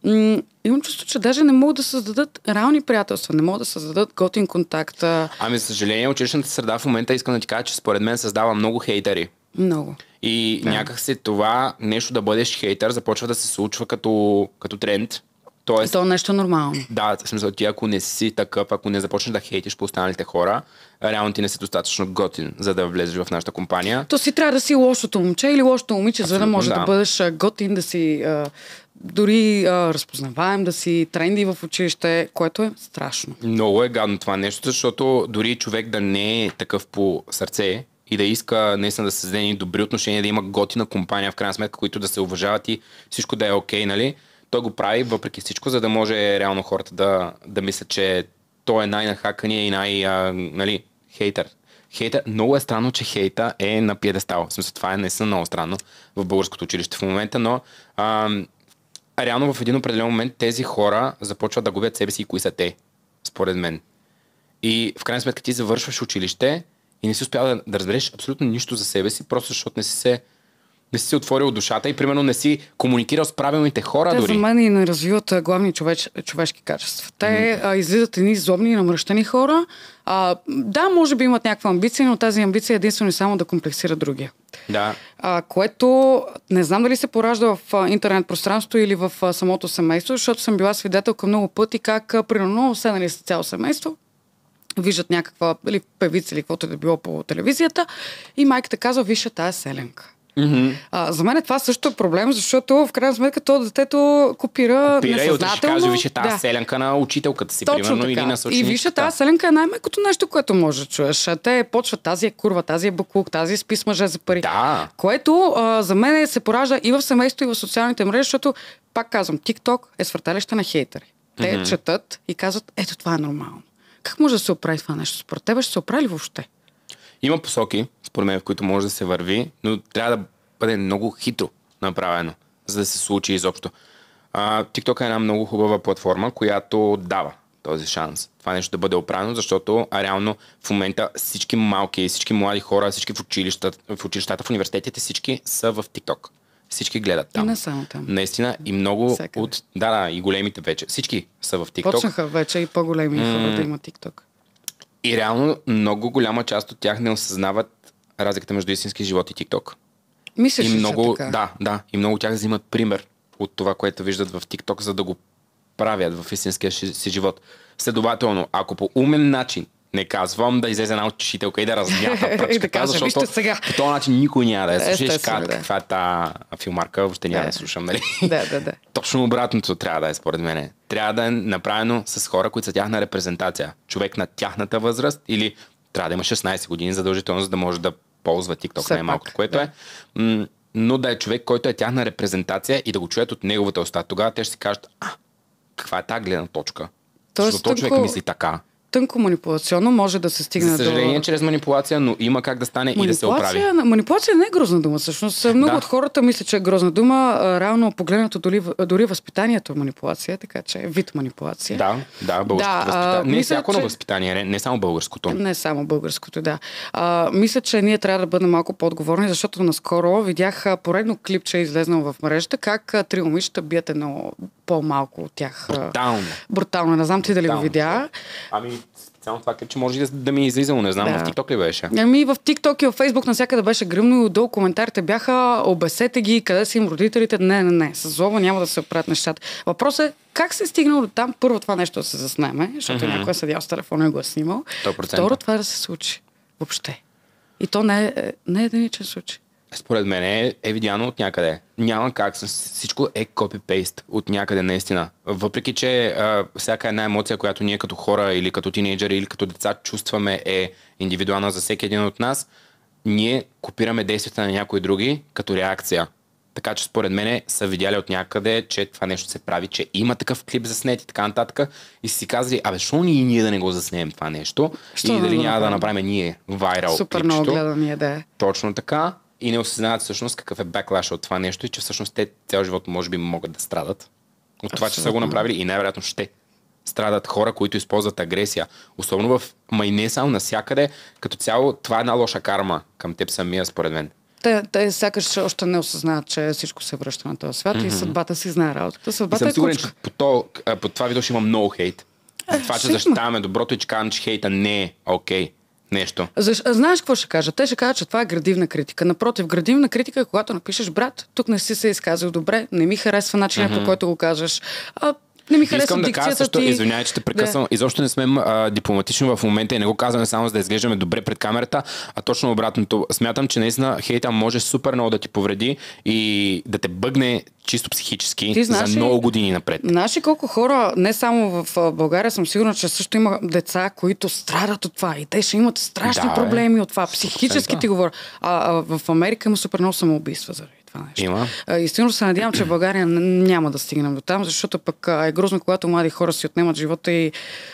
М- имам чувство, че даже не могат да създадат реални приятелства, не могат да създадат готин контакт. Ами, за съжаление, училищната среда в момента искам да ти кажа, че според мен създава много хейтери. Много. И да. се това нещо да бъдеш хейтър започва да се случва като, като тренд. Тоест, то е нещо нормално. Да, смисъл ти ако не си такъв, ако не започнеш да хейтиш по останалите хора, реално ти не си достатъчно готин, за да влезеш в нашата компания. То си трябва да си лошото момче или лошото момиче, Абсолютно, за да може да. да бъдеш готин, да си а, дори а, разпознаваем, да си тренди в училище, което е страшно. Много е гадно това нещо, защото дори човек да не е такъв по сърце, и да иска наистина да създаде създаде добри отношения, да има готина компания в крайна сметка, които да се уважават и всичко да е окей, okay, нали? Той го прави въпреки всичко, за да може реално хората да, да мислят, че той е най-нахакания и най- а, нали, хейтър. Хейта, много е странно, че хейта е на пиедестал. В смисъл, това е наистина много странно в българското училище в момента, но а, реално в един определен момент тези хора започват да губят себе си и кои са те, според мен. И в крайна сметка ти завършваш училище, и не си успял да, да разбереш абсолютно нищо за себе си, просто защото не си се не си отворил душата и примерно не си комуникирал с правилните хора Те дори. за мен и не развиват главни човеч, човешки качества. Те mm. а, излизат едни злобни и намръщени хора. А, да, може би имат някаква амбиция, но тази амбиция е единствено и само да комплексира другия. Да. А, което не знам дали се поражда в интернет пространството или в а, самото семейство, защото съм била свидетелка много пъти как, примерно, седнали с цяло семейство, виждат някаква или певица или каквото е да било по телевизията и майката казва, вижте тая е селенка. Mm-hmm. А, за мен е това също е проблем, защото в крайна сметка то детето копира, копира несъзнателно. И каже, тази да. селенка на учителката си, Точно примерно, така. или на И вижте тази селенка е най-мекото нещо, което може да чуеш. Те почват тази е курва, тази е буклук, тази е спис мъже за пари. Да. Което а, за мен се поражда и в семейството, и в социалните мрежи, защото, пак казвам, TikTok е свърталище на хейтери. Те mm-hmm. четат и казват, ето това е нормално. Как може да се оправи това нещо? Според тебе ще се оправи въобще? Има посоки, според мен, в които може да се върви, но трябва да бъде много хитро направено, за да се случи изобщо. А, TikTok е една много хубава платформа, която дава този шанс. Това нещо да бъде оправено, защото а реално в момента всички малки, всички млади хора, всички в, училищата, в училищата, в университетите, всички са в TikTok. Всички гледат там. И не само там. Наистина и много Всякъде. от... Да, да, и големите вече. Всички са в TikTok. Почнаха вече и по-големи mm. хора да има TikTok. И реално много голяма част от тях не осъзнават разликата между истински живот и TikTok. Мислиш, и е много, така? Да, да. И много от тях взимат пример от това, което виждат в TikTok, за да го правят в истинския си живот. Следователно, ако по умен начин не казвам да излезе една учителка и да размята пръчката, да защото сега. по този начин никой няма да я слуша ще каква е та филмарка, въобще няма да, да слушам. Нали? Да, да, да. Точно обратното трябва да е според мен. Трябва да е направено с хора, които са тяхна репрезентация. Човек на тяхната възраст или трябва да има 16 години задължително, за да може да ползва TikTok най-малко, което да. е. но да е човек, който е тяхна репрезентация и да го чуят от неговата уста. Тогава те ще си кажат, а, каква е тази гледна точка? Тоест, Защо човек мисли така? тънко манипулационно може да се стигне до... За съжаление, до... чрез манипулация, но има как да стане и да се оправи. Манипулация не е грозна дума, всъщност. Много да. от хората мислят, че е грозна дума. Равно погледнато дори, дори възпитанието е манипулация, така че е вид манипулация. Да, да, българското да, възпитание. не мисля, всяко че... на възпитание, не, не само българското. Не само българското, да. А, мисля, че ние трябва да бъдем малко по-отговорни, защото наскоро видях поредно клипче, е излезнал в мрежата, как три момичета бият едно по-малко от тях. Брутално. Брутално. Е. Не знам ти дали Брутално. го видя. Ами, специално това, че може да, да ми е излизало, не знам, да. в TikTok ли беше? Ами в TikTok и в Facebook навсякъде беше гръмно и отдолу коментарите бяха обесете ги, къде са им родителите. Не, не, не, с злоба няма да се правят нещата. Въпросът е как се е стигнал до там, първо това нещо да се заснеме, защото mm-hmm. някой е седял с телефона и го е снимал. 100%. Второ това да се случи. Въобще. И то не е, не е единичен случай според мен е, е видяно от някъде. Няма как. Всичко е копипейст от някъде, наистина. Въпреки, че а, всяка една емоция, която ние като хора или като тинейджери или като деца чувстваме е индивидуална за всеки един от нас, ние копираме действията на някои други като реакция. Така че според мен са видяли от някъде, че това нещо се прави, че има такъв клип заснет и така нататък. И си казали, абе, защо ние, ние да не го заснем това нещо? Що и дали да няма да направим ние вайрал Супер клипчето. много гледания, е, да. Е. Точно така и не осъзнават всъщност какъв е баклаш от това нещо и че всъщност те цял живот може би могат да страдат от Абсолютно. това, че са го направили и най-вероятно ще страдат хора, които използват агресия. Особено в, ма не само насякъде, като цяло това е една лоша карма към теб самия, според мен. Те, те сякаш още не осъзнават, че всичко се връща на този свят mm-hmm. и съдбата си знае работата. Съдбата съм е сигурен, кучка. че по, то, по това видео ще има много хейт. За е, това, че защитаваме доброто и че казвам, че хейта не е окей. Okay нещо. Защ... Знаеш какво ще кажа? Те ще кажат, че това е градивна критика. Напротив, градивна критика е когато напишеш, брат, тук не си се изказал добре, не ми харесва начинът, mm-hmm. по който го казваш. А, не ми харесва Искам да кажа също, ти... извинявай, че те прекъсвам. Да. Изобщо не сме а, дипломатични в момента и не го казваме само за да изглеждаме добре пред камерата, а точно обратното. Смятам, че наистина хейта може супер много да ти повреди и да те бъгне чисто психически ти знаеш, за много години напред. Знаеш колко хора, не само в България, съм сигурна, че също има деца, които страдат от това и те ще имат страшни да, е. проблеми от това. Психически 100%. ти говоря. А, а в Америка има супер много самоубийства заради това нещо. Има. истинно се надявам, че в България няма да стигнем до там, защото пък е грозно, когато млади хора си отнемат живота и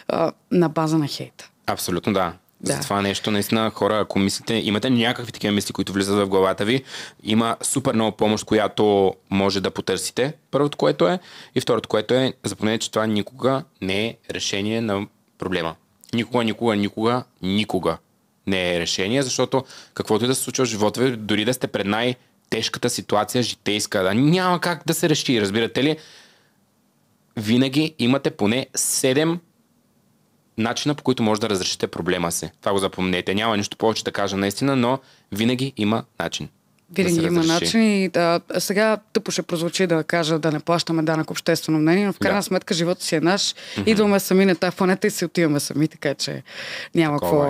а, на база на хейта. Абсолютно да. Да. За това нещо, наистина, хора, ако мислите, имате някакви такива мисли, които влизат в главата ви, има супер много помощ, която може да потърсите, първото което е. И второто което е, запомнете, че това никога не е решение на проблема. Никога, никога, никога, никога не е решение, защото каквото и да се случва в живота ви, дори да сте пред най- тежката ситуация, житейска. Да, няма как да се реши, разбирате ли? Винаги имате поне 7 начина по които може да разрешите проблема си. Това го запомнете. Няма нищо повече да кажа наистина, но винаги има начин. Винаги да има начин. И, да, сега тъпо ще прозвучи да кажа да не плащаме данък обществено мнение, но в крайна да. сметка живота си е наш. Mm-hmm. Идваме сами на тази планета и се отиваме сами, така че няма какво. Е.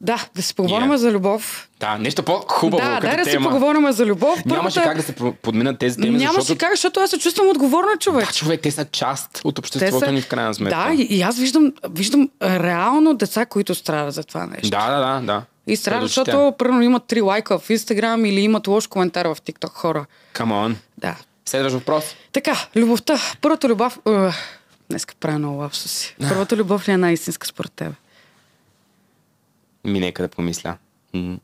Да, да си поговорим yeah. за любов. Да, нещо по-хубаво. Да, като да, да си поговорим за любов. Първата... Нямаше как да се подминат тези теми. Нямаше защото... как, защото аз се чувствам отговорна човек. Да, човек, те са част от обществото са... ни в крайна сметка. Да, и, и аз виждам, виждам реално деца, които страдат за това нещо. Да, да, да. да. И страда, е, защото първо имат три лайка в Инстаграм или имат лош коментар в ТикТок хора. Камон. Да. Следващ въпрос. Така, любовта. Първата любов... Е, днеска правя много си. Първата любов ли е най-истинска според тебе? Ми нека да помисля. М-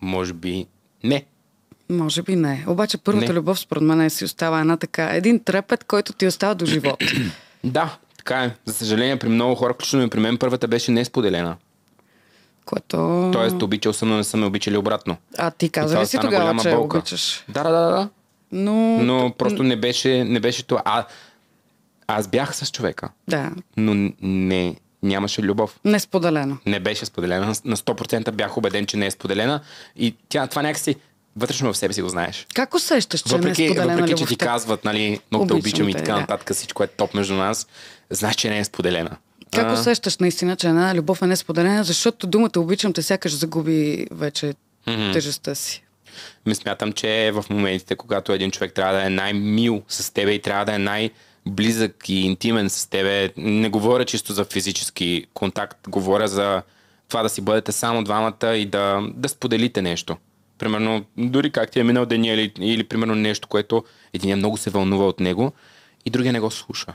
може би не. Може би не. Обаче първата не. любов според мен е си остава една така, един трепет, който ти остава до живота. да, така е. За съжаление, при много хора, включително и при мен, първата беше несподелена. Което... Тоест, обичал съм, но не са ме обичали обратно. А ти каза ли си тогава, че болка. обичаш? Да, да, да. да. Но... но просто не беше, не беше това. А, аз бях с човека. Да. Но не, нямаше любов. Не споделена. Не беше споделена. На 100% бях убеден, че не е споделена. И тя, това някакси вътрешно в себе си го знаеш. Как усещаш, че е въпреки, не е споделена Въпреки, любовта? че ти казват, нали, много те обичам и така нататък, да. всичко е топ между нас, знаеш, че не е споделена. Как а... усещаш наистина, че една любов е несподелена, защото думата обичам те сякаш загуби вече mm-hmm. тежестта си? Ми смятам, че в моментите, когато един човек трябва да е най-мил с тебе и трябва да е най- близък и интимен с тебе, не говоря чисто за физически контакт, говоря за това да си бъдете само двамата и да, да споделите нещо. Примерно, дори как ти е минал ден, или, или примерно нещо, което един много се вълнува от него и другия не го слуша.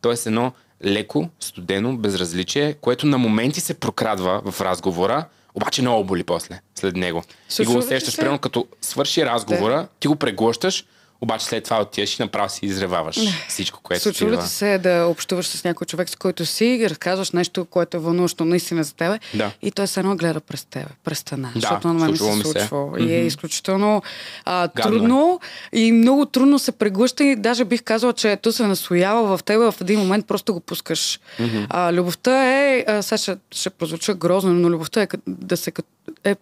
Тоест едно леко, студено, безразличие, което на моменти се прокрадва в разговора, обаче много боли после, след него. Също и го усещаш, се... примерно като свърши разговора, да. ти го преглощаш обаче след това отиваш и направо си изреваваш не. всичко, което Случва ли ти се да общуваш с някой човек, с който си и разказваш нещо, което е вълнуващо наистина за тебе да. и той се едно гледа през тебе, през стена, да, защото на мен се случва. Се. И е изключително а, е. трудно е. и много трудно се преглъща и даже бих казала, че то се насоява в тебе в един момент, просто го пускаш. А, любовта е, а, сега ще, ще прозвуча грозно, но любовта е да се е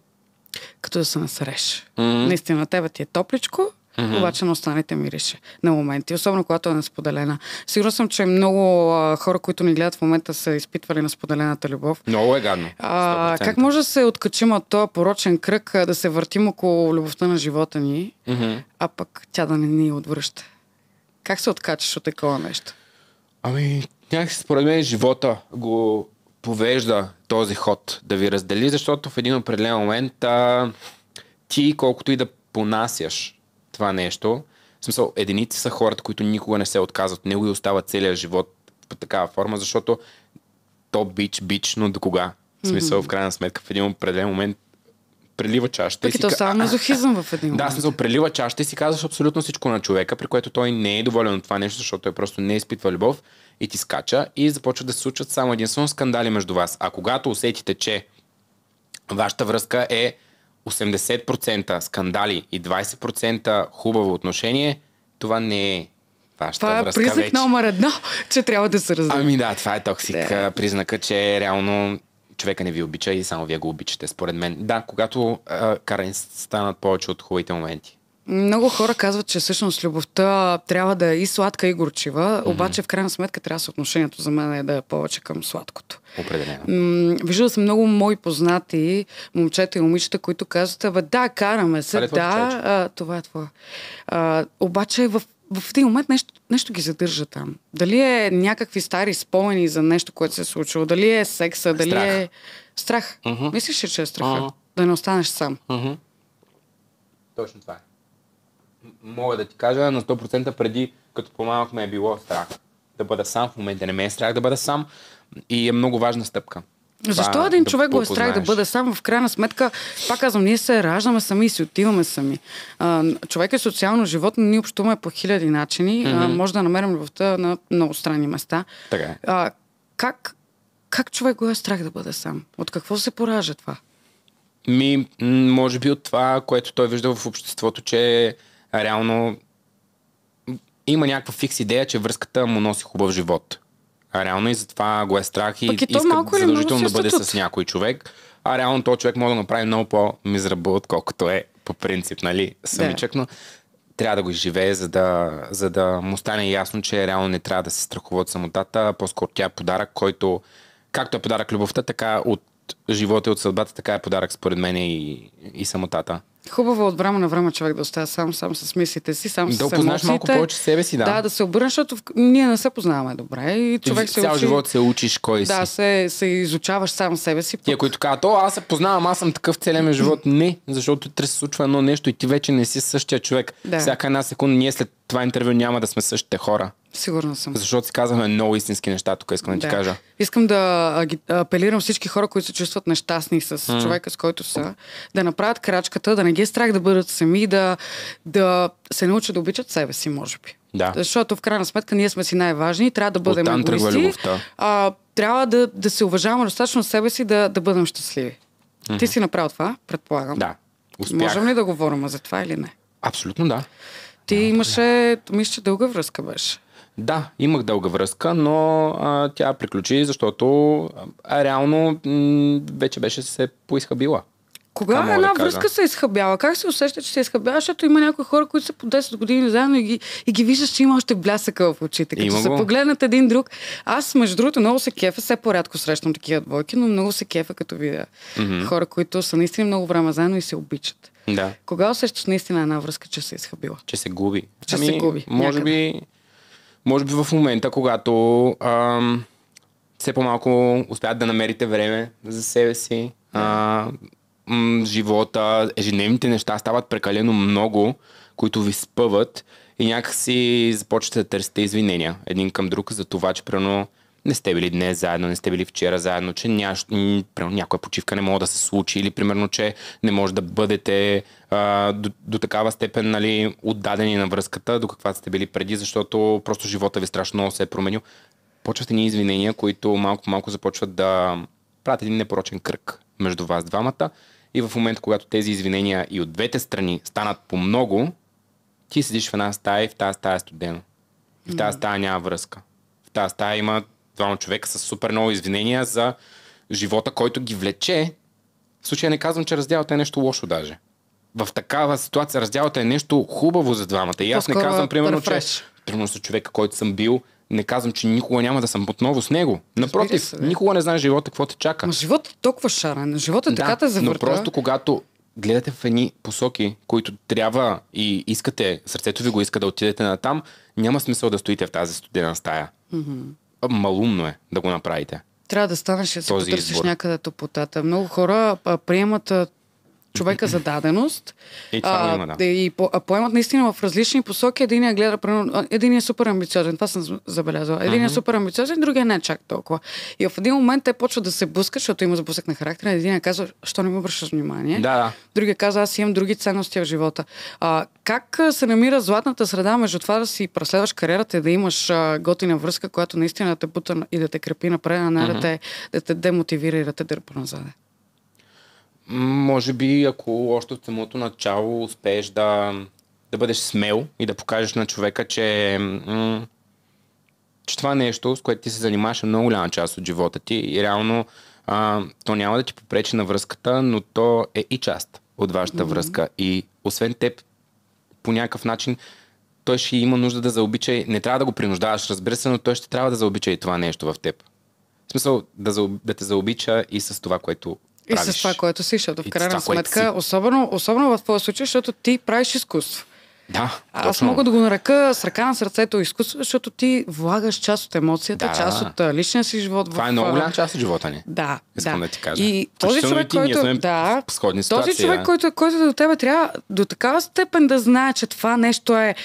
като да се насреш. Mm-hmm. Наистина, тебе ти е топличко, Mm-hmm. Обаче на останалите мирише на моменти, особено когато е несподелена. Сигурна съм, че много а, хора, които ни гледат в момента, са изпитвали на споделената любов. Много е гадно. А, как може да се откачим от този порочен кръг, да се въртим около любовта на живота ни, mm-hmm. а пък тя да не ни отвръща? Как се откачаш от такова нещо? Ами, някакси според мен живота го повежда този ход да ви раздели, защото в един определен момент а, ти, колкото и да понасяш това нещо. В смисъл, единици са хората, които никога не се отказват от него и остават целия живот по такава форма, защото то бич, бич, но до кога? В смисъл, mm-hmm. в крайна сметка, в един определен момент прелива чашата. Пък и то ка... само мазохизъм в един момент. Да, смисъл, прелива чашата и си казваш абсолютно всичко на човека, при което той не е доволен от това нещо, защото той просто не изпитва любов и ти скача и започва да се случват само единствено скандали между вас. А когато усетите, че вашата връзка е 80% скандали и 20% хубаво отношение, това не е вашата това е връзка. Това е признак вече. номер едно, че трябва да се разбира. Ами да, това е токсик. Да. Признака, че реално човека не ви обича и само вие го обичате, според мен. Да, когато а, Карен станат повече от хубавите моменти. Много хора казват, че всъщност любовта трябва да е и сладка, и горчива, mm-hmm. обаче в крайна сметка трябва съотношението за мен е да е повече към сладкото. Определено. виждала съм много мои познати, момчета и момичета, които казват, абе да, караме се, това е да, а, това е това. А, обаче в в един момент нещо, нещо ги задържа там. Дали е някакви стари спомени за нещо, което се е случило, дали е секса, е, дали страх. е страх. Uh-huh. Мислиш ли, че е страх? Uh-huh. Да не останеш сам. Uh-huh. Точно това е мога да ти кажа, на 100% преди, като по-малък ме е било страх да бъда сам. В момента не ме е страх да бъда сам и е много важна стъпка. Защо това, един да човек го е страх да бъде сам? В крайна сметка, пак казвам, ние се раждаме сами и си отиваме сами. човек е социално животно, ние общуваме по хиляди начини. Mm-hmm. може да намерим любовта на много странни места. Така е. А, как, как човек го е страх да бъде сам? От какво се поража това? Ми, може би от това, което той вижда в обществото, че реално има някаква фикс идея, че връзката му носи хубав живот. А реално и затова го е страх и, и иска е задължително да бъде с някой човек. А реално този човек може да направи много по-мизрабъл, отколкото е по принцип, нали, самичък, да. но трябва да го изживее, за да, за да му стане ясно, че реално не трябва да се страхува от самотата, по-скоро тя е подарък, който както е подарък любовта, така от от живота и от съдбата, така е подарък според мен и, и самотата. Хубаво е от време на време човек да остава сам, сам с мислите си, сам да с емоциите. Да малко повече себе си, да. Да, да се обърнеш, защото ние не се познаваме добре. И човек и се цял учи... живот се учиш кой си. Да, се, се изучаваш сам себе си. Тия, които казват, о, аз се познавам, аз съм такъв целият ми живот. Не, защото утре се случва едно нещо и ти вече не си същия човек. Да. Всяка една секунда ние след това интервю няма да сме същите хора. Сигурна съм. Защото си казваме много истински неща, тук искам да, да ти кажа. Искам да апелирам всички хора, които се чувстват нещастни с mm. човека, с който са, да направят крачката, да не ги е страх да бъдат сами, да, да се научат да обичат себе си, може би. Да. Защото в крайна сметка ние сме си най-важни, и трябва да бъдем егоисти. А, трябва да, да се уважаваме достатъчно себе си, да, да бъдем щастливи. Mm-hmm. Ти си направил това, предполагам. Да. Успях. Можем ли да говорим за това или не? Абсолютно да. Ти имаше, мисля, че дълга връзка беше. Да, имах дълга връзка, но а, тя приключи, защото а, реално м- вече беше се поисхабила. Кога Та, една да връзка се изхъбява? Как се усеща, че се изхъбява? Защото има някои хора, които са по 10 години заедно и ги, и ги виждаш, че има още блясъка в очите. Като се погледнат един друг. Аз, между другото, много се кефа. Все порядко срещам такива двойки, но много се кефа, като видя mm-hmm. хора, които са наистина много време заедно и се обичат. Да. Кога усещаш наистина една връзка, че се изхъбила? Че се губи. Че ами, се губи. Може някъде. би може би в момента, когато а, все по-малко успяват да намерите време за себе си, а, м- живота, ежедневните неща стават прекалено много, които ви спъват и някакси започвате да търсите извинения един към друг за това, че прено не сте били днес заедно, не сте били вчера заедно, че ня... някоя почивка не може да се случи или примерно, че не може да бъдете а, до, до такава степен нали, отдадени на връзката, до каква сте били преди, защото просто живота ви страшно много се е променил. Почват ни извинения, които малко малко започват да правят един непорочен кръг между вас двамата. И в момента, когато тези извинения и от двете страни станат по много, ти седиш в една стая и в тази стая е студено. И в тази стая няма връзка. В тази стая има буквално човек с супер много извинения за живота, който ги влече. В случая не казвам, че раздялата е нещо лошо даже. В такава ситуация раздялата е нещо хубаво за двамата. И аз не казвам, примерно, че примерно с човека, който съм бил, не казвам, че никога няма да съм отново с него. Напротив, се, никога не знаеш живота какво те чака. Но живота е толкова шарен. Живота е да, така те завърта. Но просто когато гледате в едни посоки, които трябва и искате, сърцето ви го иска да отидете на там, няма смисъл да стоите в тази студена стая. Mm-hmm малумно е да го направите. Трябва да станеш да си потърсиш избор. някъде топлотата. Много хора приемат човека за даденост. И, а, има, да. и по, а, поемат наистина в различни посоки. Единия гледа, един е супер амбициозен, това съм забелязала. Един е супер амбициозен, другия не е чак толкова. И в един момент те почват да се бускат, защото има сблъсък на характер. Един е казва, що не му обръщаш внимание. Да, да. Другия казва, аз имам други ценности в живота. А, как се намира златната среда между това да си преследваш кариерата и да имаш а, готина връзка, която наистина да те бута и да те крепи напред, а не да, те, да те демотивира и да те дърпа назад? Може би, ако още от самото начало успееш да, да бъдеш смел и да покажеш на човека, че, м- че това нещо, с което ти се занимаваш е много голяма част от живота ти и реално а, то няма да ти попречи на връзката, но то е и част от вашата mm-hmm. връзка. И освен теб, по някакъв начин, той ще има нужда да заобича. Не трябва да го принуждаваш, разбира се, но той ще трябва да заобича и това нещо в теб. В смисъл да, заоб... да те заобича и с това, което и правиш. с това, което си, защото в крайна сметка, особено, особено в този случай, защото ти правиш изкуство. Да, Аз мога да го нарека с ръка на сърцето изкуство, защото ти влагаш част от емоцията, да, част от личния си живот. Това в... е много голям част от живота ни. Да. Искам да, да ти кажа. И този човек, ти, който, да, този човек който, който до тебе трябва до такава степен да знае, че това нещо е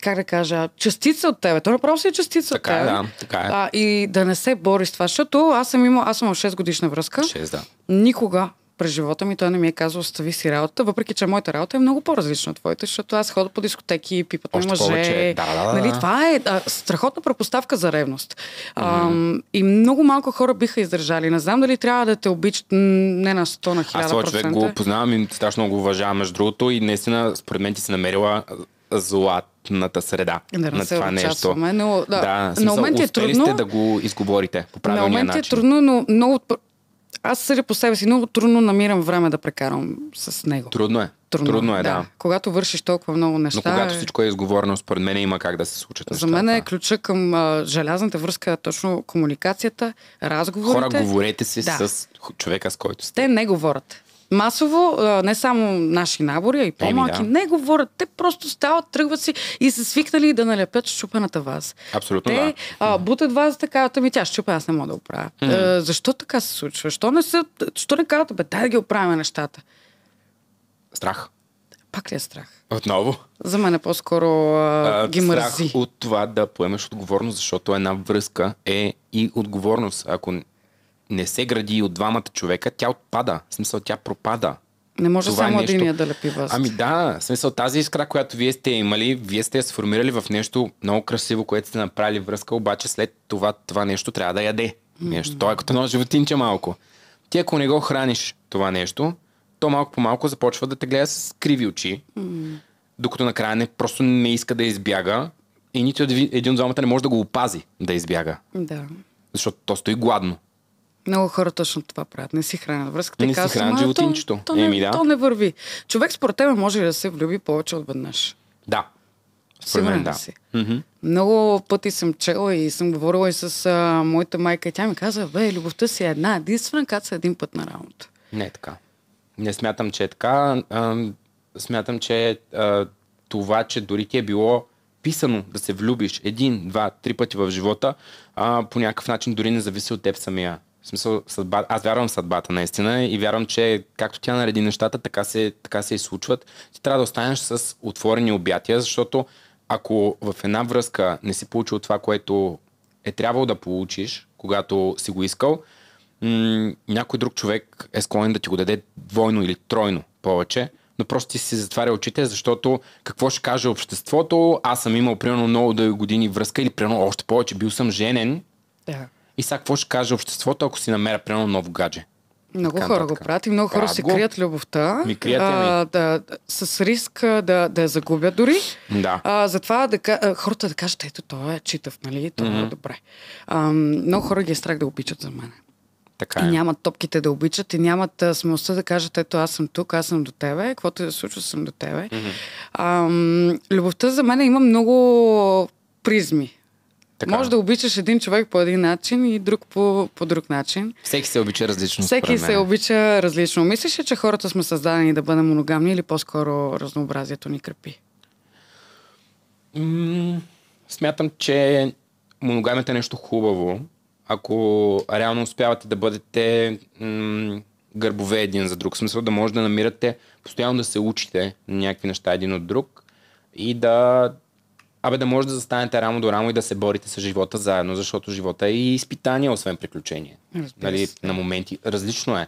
как да кажа, частица от тебе. То направо си е частица така, от е, тебе. Да, така е. А, и да не се бори с това, защото аз съм имал, аз съм 6 годишна връзка. 6, да. Никога през живота ми той не ми е казал, остави си работата, въпреки че моята работа е много по-различна от твоята, защото аз ходя по дискотеки, пипат на мъже. Да, да, да. Нали, това е а, страхотна препоставка за ревност. Mm-hmm. и много малко хора биха издържали. Не знам дали трябва да те обичат не на 100 на 1000%. Аз човек го познавам и страшно го уважавам, между другото, и наистина, според мен ти си намерила златната среда да, на това нещо. Но, да, да смисъл, на момент е трудно. Сте да го изговорите по правилния начин? На момент е начин. е трудно, но много... Аз съдя по себе си, много трудно намирам време да прекарам с него. Трудно е. Трудно, трудно е, да. да. Когато вършиш толкова много неща. Но когато е- всичко е изговорено, според мен има как да се случат неща. За мен е ключа към а, желязната връзка, точно комуникацията, разговорите. Хора, говорете си да. с човека, с който сте. Те не говорят масово, не само наши набори, а и по-малки, да. не говорят. Те просто стават, тръгват си и са свикнали да налепят щупената вас. Абсолютно. Те да. а, бутат вас така, ами тя щупа, аз не мога да оправя. Mm-hmm. А, е, защо така се случва? Що не, са, що не казват, бе, дай да ги оправяме нещата? Страх. Пак ли е страх? Отново. За мен е по-скоро а, а, ги мързи. Страх от това да поемеш отговорност, защото една връзка е и отговорност. Ако не се гради от двамата човека, тя отпада. В смисъл, тя пропада. Не може това е само е нещо... единия да лепи вас. Ами да, в смисъл тази искра, която вие сте имали, вие сте я сформирали в нещо много красиво, което сте направили връзка, обаче след това това нещо трябва да яде. Нещо. Mm-hmm. Той е като едно животинче малко. Ти ако не го храниш това нещо, то малко по малко започва да те гледа с криви очи, mm-hmm. докато накрая не, просто не иска да избяга и нито един от двамата не може да го опази да избяга. Да. Защото то стои гладно. Много хора точно това правят. Не си хранят връзката. Не си хранят животинчето. То, то, не, да. то не върви. Човек според тебе може да се влюби повече от веднъж? Да. Според мен, да. Си. Mm-hmm. Много пъти съм чела и съм говорила и с а, моята майка и тя ми каза, бе, любовта си е една единствена, като са един път на работа. Не е така. Не смятам, че е така. А, смятам, че а, това, че дори ти е било писано да се влюбиш един, два, три пъти в живота, а, по някакъв начин дори не зависи от теб самия. В смисъл, съдба, аз вярвам в съдбата наистина и вярвам, че както тя нареди нещата, така се, така се и случват. Ти трябва да останеш с отворени обятия, защото ако в една връзка не си получил това, което е трябвало да получиш, когато си го искал, м- някой друг човек е склонен да ти го даде двойно или тройно повече, но просто ти си затваря очите, защото какво ще каже обществото, аз съм имал примерно много дълги години връзка или примерно още повече бил съм женен. Yeah и сега какво ще каже обществото, ако си намеря примерно ново гадже? Много така, хора така. го правят и много хора Правят си го. крият любовта. Ми ми. а, да, с риск да, да я загубят дори. Да. А, затова да, хората да кажат, ето, той е читав, нали? mm-hmm. е добре. А, много хора ги е страх да обичат за мен. Така И е. нямат топките да обичат и нямат смелостта да кажат, ето аз съм тук, аз съм до тебе, каквото и да случва съм до тебе. А, любовта за мен има много призми. Така. Може да обичаш един човек по един начин и друг по, по друг начин. Всеки се обича различно. Всеки се обича различно. Мислиш ли, че хората сме създадени да бъдем моногамни или по-скоро разнообразието ни крепи? М- смятам, че моногамията е нещо хубаво, ако реално успявате да бъдете м- гърбове един за друг. В смисъл да може да намирате, постоянно да се учите на някакви неща един от друг и да Абе да може да застанете рамо до рамо и да се борите с живота заедно, защото живота е и изпитание, освен приключение. Нали, на моменти. Различно е.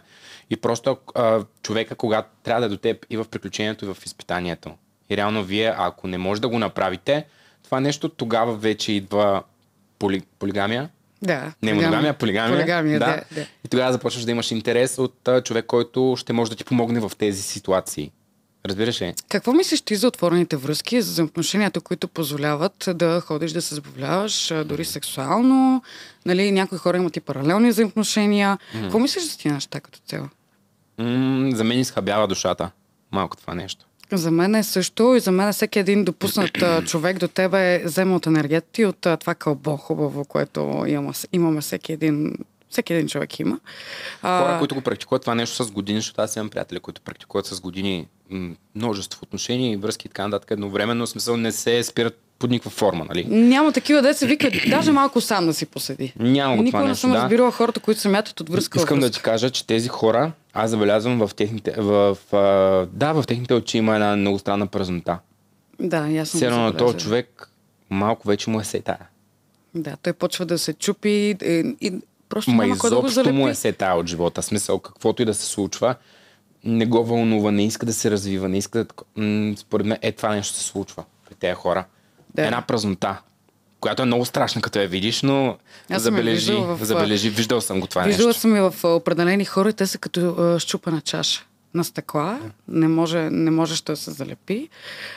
И просто а, човека, когато трябва да е до теб и в приключението, и в изпитанието. И реално вие, ако не може да го направите, това нещо тогава вече идва поли, полигамия. Да. Не полигамия, е полигамия. полигамия да. Да, да. И тогава започваш да имаш интерес от а, човек, който ще може да ти помогне в тези ситуации. Разбираш ли? Какво мислиш ти за отворените връзки, за взаимоотношенията, които позволяват да ходиш да се забавляваш, дори сексуално? Нали, някои хора имат и паралелни взаимоотношения. Mm. Какво мислиш за тези неща като цяло? Mm, за мен изхабява душата. Малко това нещо. За мен е също и за мен е всеки един допуснат човек до тебе е взема от енергията ти, от това кълбо хубаво, което имаме, имаме всеки един всеки един човек има. Хора, които го практикуват това нещо с години, защото аз имам приятели, които практикуват с години множество отношения и връзки и така нататък едновременно, в смисъл не се спират под никаква форма, нали? Няма такива да се викат, даже малко сам да си поседи. Няма Никога това не съм да. разбирала хората, които се мятат от връзка. Искам връзка. да ти кажа, че тези хора, аз забелязвам в техните, в, в, да, в техните очи има една много странна празнота. Да, ясно. Все на този човек малко вече му е сетая. Да, той почва да се чупи е, и, и, Просто Ма няма изобщо кой да го залепи. му е се тая от живота. Смисъл, каквото и да се случва, не го вълнува, не иска да се развива, не иска да... Според мен е това нещо се случва при тези хора. Да. Една празнота, която е много страшна, като я видиш, но Аз забележи, в... забележи, виждал съм го това виждала нещо. Виждала съм и в определени хора и те са като щупана чаша на стъкла, не, може, не можеше да се залепи.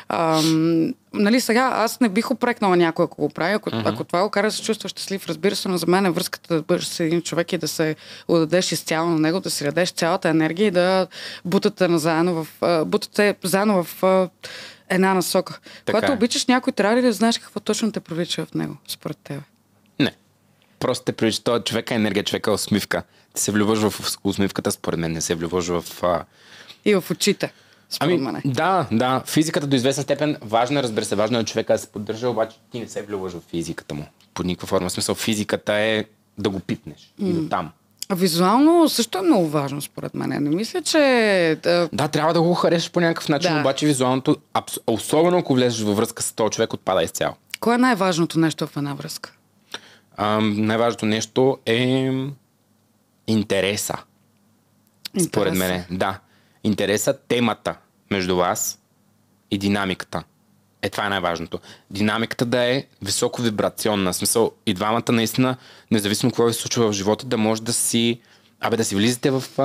Ам, нали сега аз не бих опрекнала някой, ако го прави, ако, uh-huh. ако това го кара да се чувства щастлив, разбира се, но за мен е връзката да бъдеш с един човек и да се отдадеш изцяло на него, да си дадеш цялата енергия и да бутате заедно в, бутате заедно в една насока. Така Когато е. обичаш някой, трябва ли да знаеш какво точно те привлича в него, според теб? Не. Просто те привлича този човека е енергия, човека е усмивка се влюбваш в усмивката, според мен, не се влюбваш в... А... И в очите. Ами, да, да. Физиката до известна степен важна, разбира се, важно е човека да се поддържа, обаче ти не се влюбваш в физиката му. По никаква форма. смисъл, физиката е да го пипнеш. Mm. И до там. А визуално също е много важно, според мен. Не мисля, че... Да, трябва да го харесаш по някакъв начин, да. обаче визуалното, абс... особено ако влезеш във връзка с този човек, отпада изцяло. Кое е най-важното нещо в една връзка? А, най-важното нещо е интереса. Интерес. Според мен, да. Интереса, темата между вас и динамиката. Е, това е най-важното. Динамиката да е високо вибрационна. В смисъл, и двамата наистина, независимо какво се случва в живота, да може да си Абе да си влизате в, а,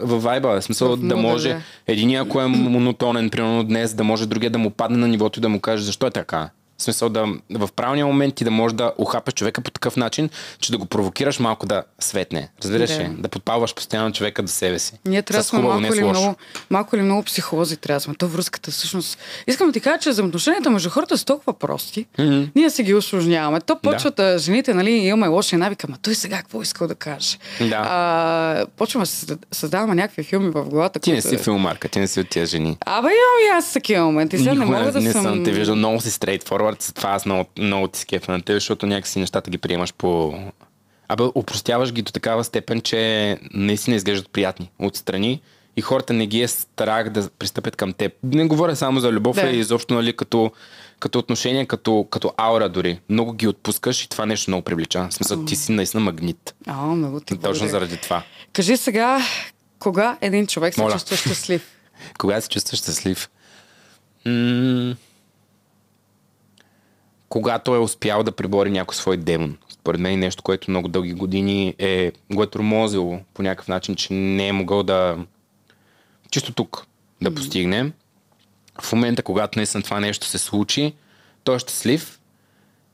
в вайба, в смисъл в да може да. един, ако е монотонен, примерно днес, да може другия да му падне на нивото и да му каже защо е така. В смисъл да в правилния момент ти да можеш да ухапаш човека по такъв начин, че да го провокираш малко да светне. Разбираш ли? Да подпалваш постоянно човека до себе си. Ние трябва да сме малко, е или много, малко или много психолози трябва да сме. То връзката всъщност. Искам да ти кажа, че взаимоотношенията между хората са толкова прости. Mm-hmm. Ние си ги осложняваме. То почват да. жените, нали, имаме лоши навика, ма той сега какво е искал да каже? Да. А, почваме да създаваме някакви филми в главата. Ти не си филмарка, ти не си от тези жени. Абе, имам и аз такива моменти. Сега не мога да не съм. Те виждам много си стрейтфорвард хората са това аз много, много ти скефа на те, защото някакси нещата ги приемаш по... Абе, упростяваш ги до такава степен, че наистина изглеждат приятни отстрани и хората не ги е страх да пристъпят към теб. Не говоря само за любов, да. изобщо нали, като, като отношение, като, като аура дори. Много ги отпускаш и това нещо много привлича. В смисъл, ти си наистина магнит. А, много ти благодаря. Точно заради това. Кажи сега, кога един човек се чувства щастлив? кога се чувства щастлив? М- когато е успял да прибори някой свой демон. Според мен е нещо, което много дълги години е, го е тормозило по някакъв начин, че не е могъл да чисто тук да постигне. В момента, когато наистина това нещо се случи, той е щастлив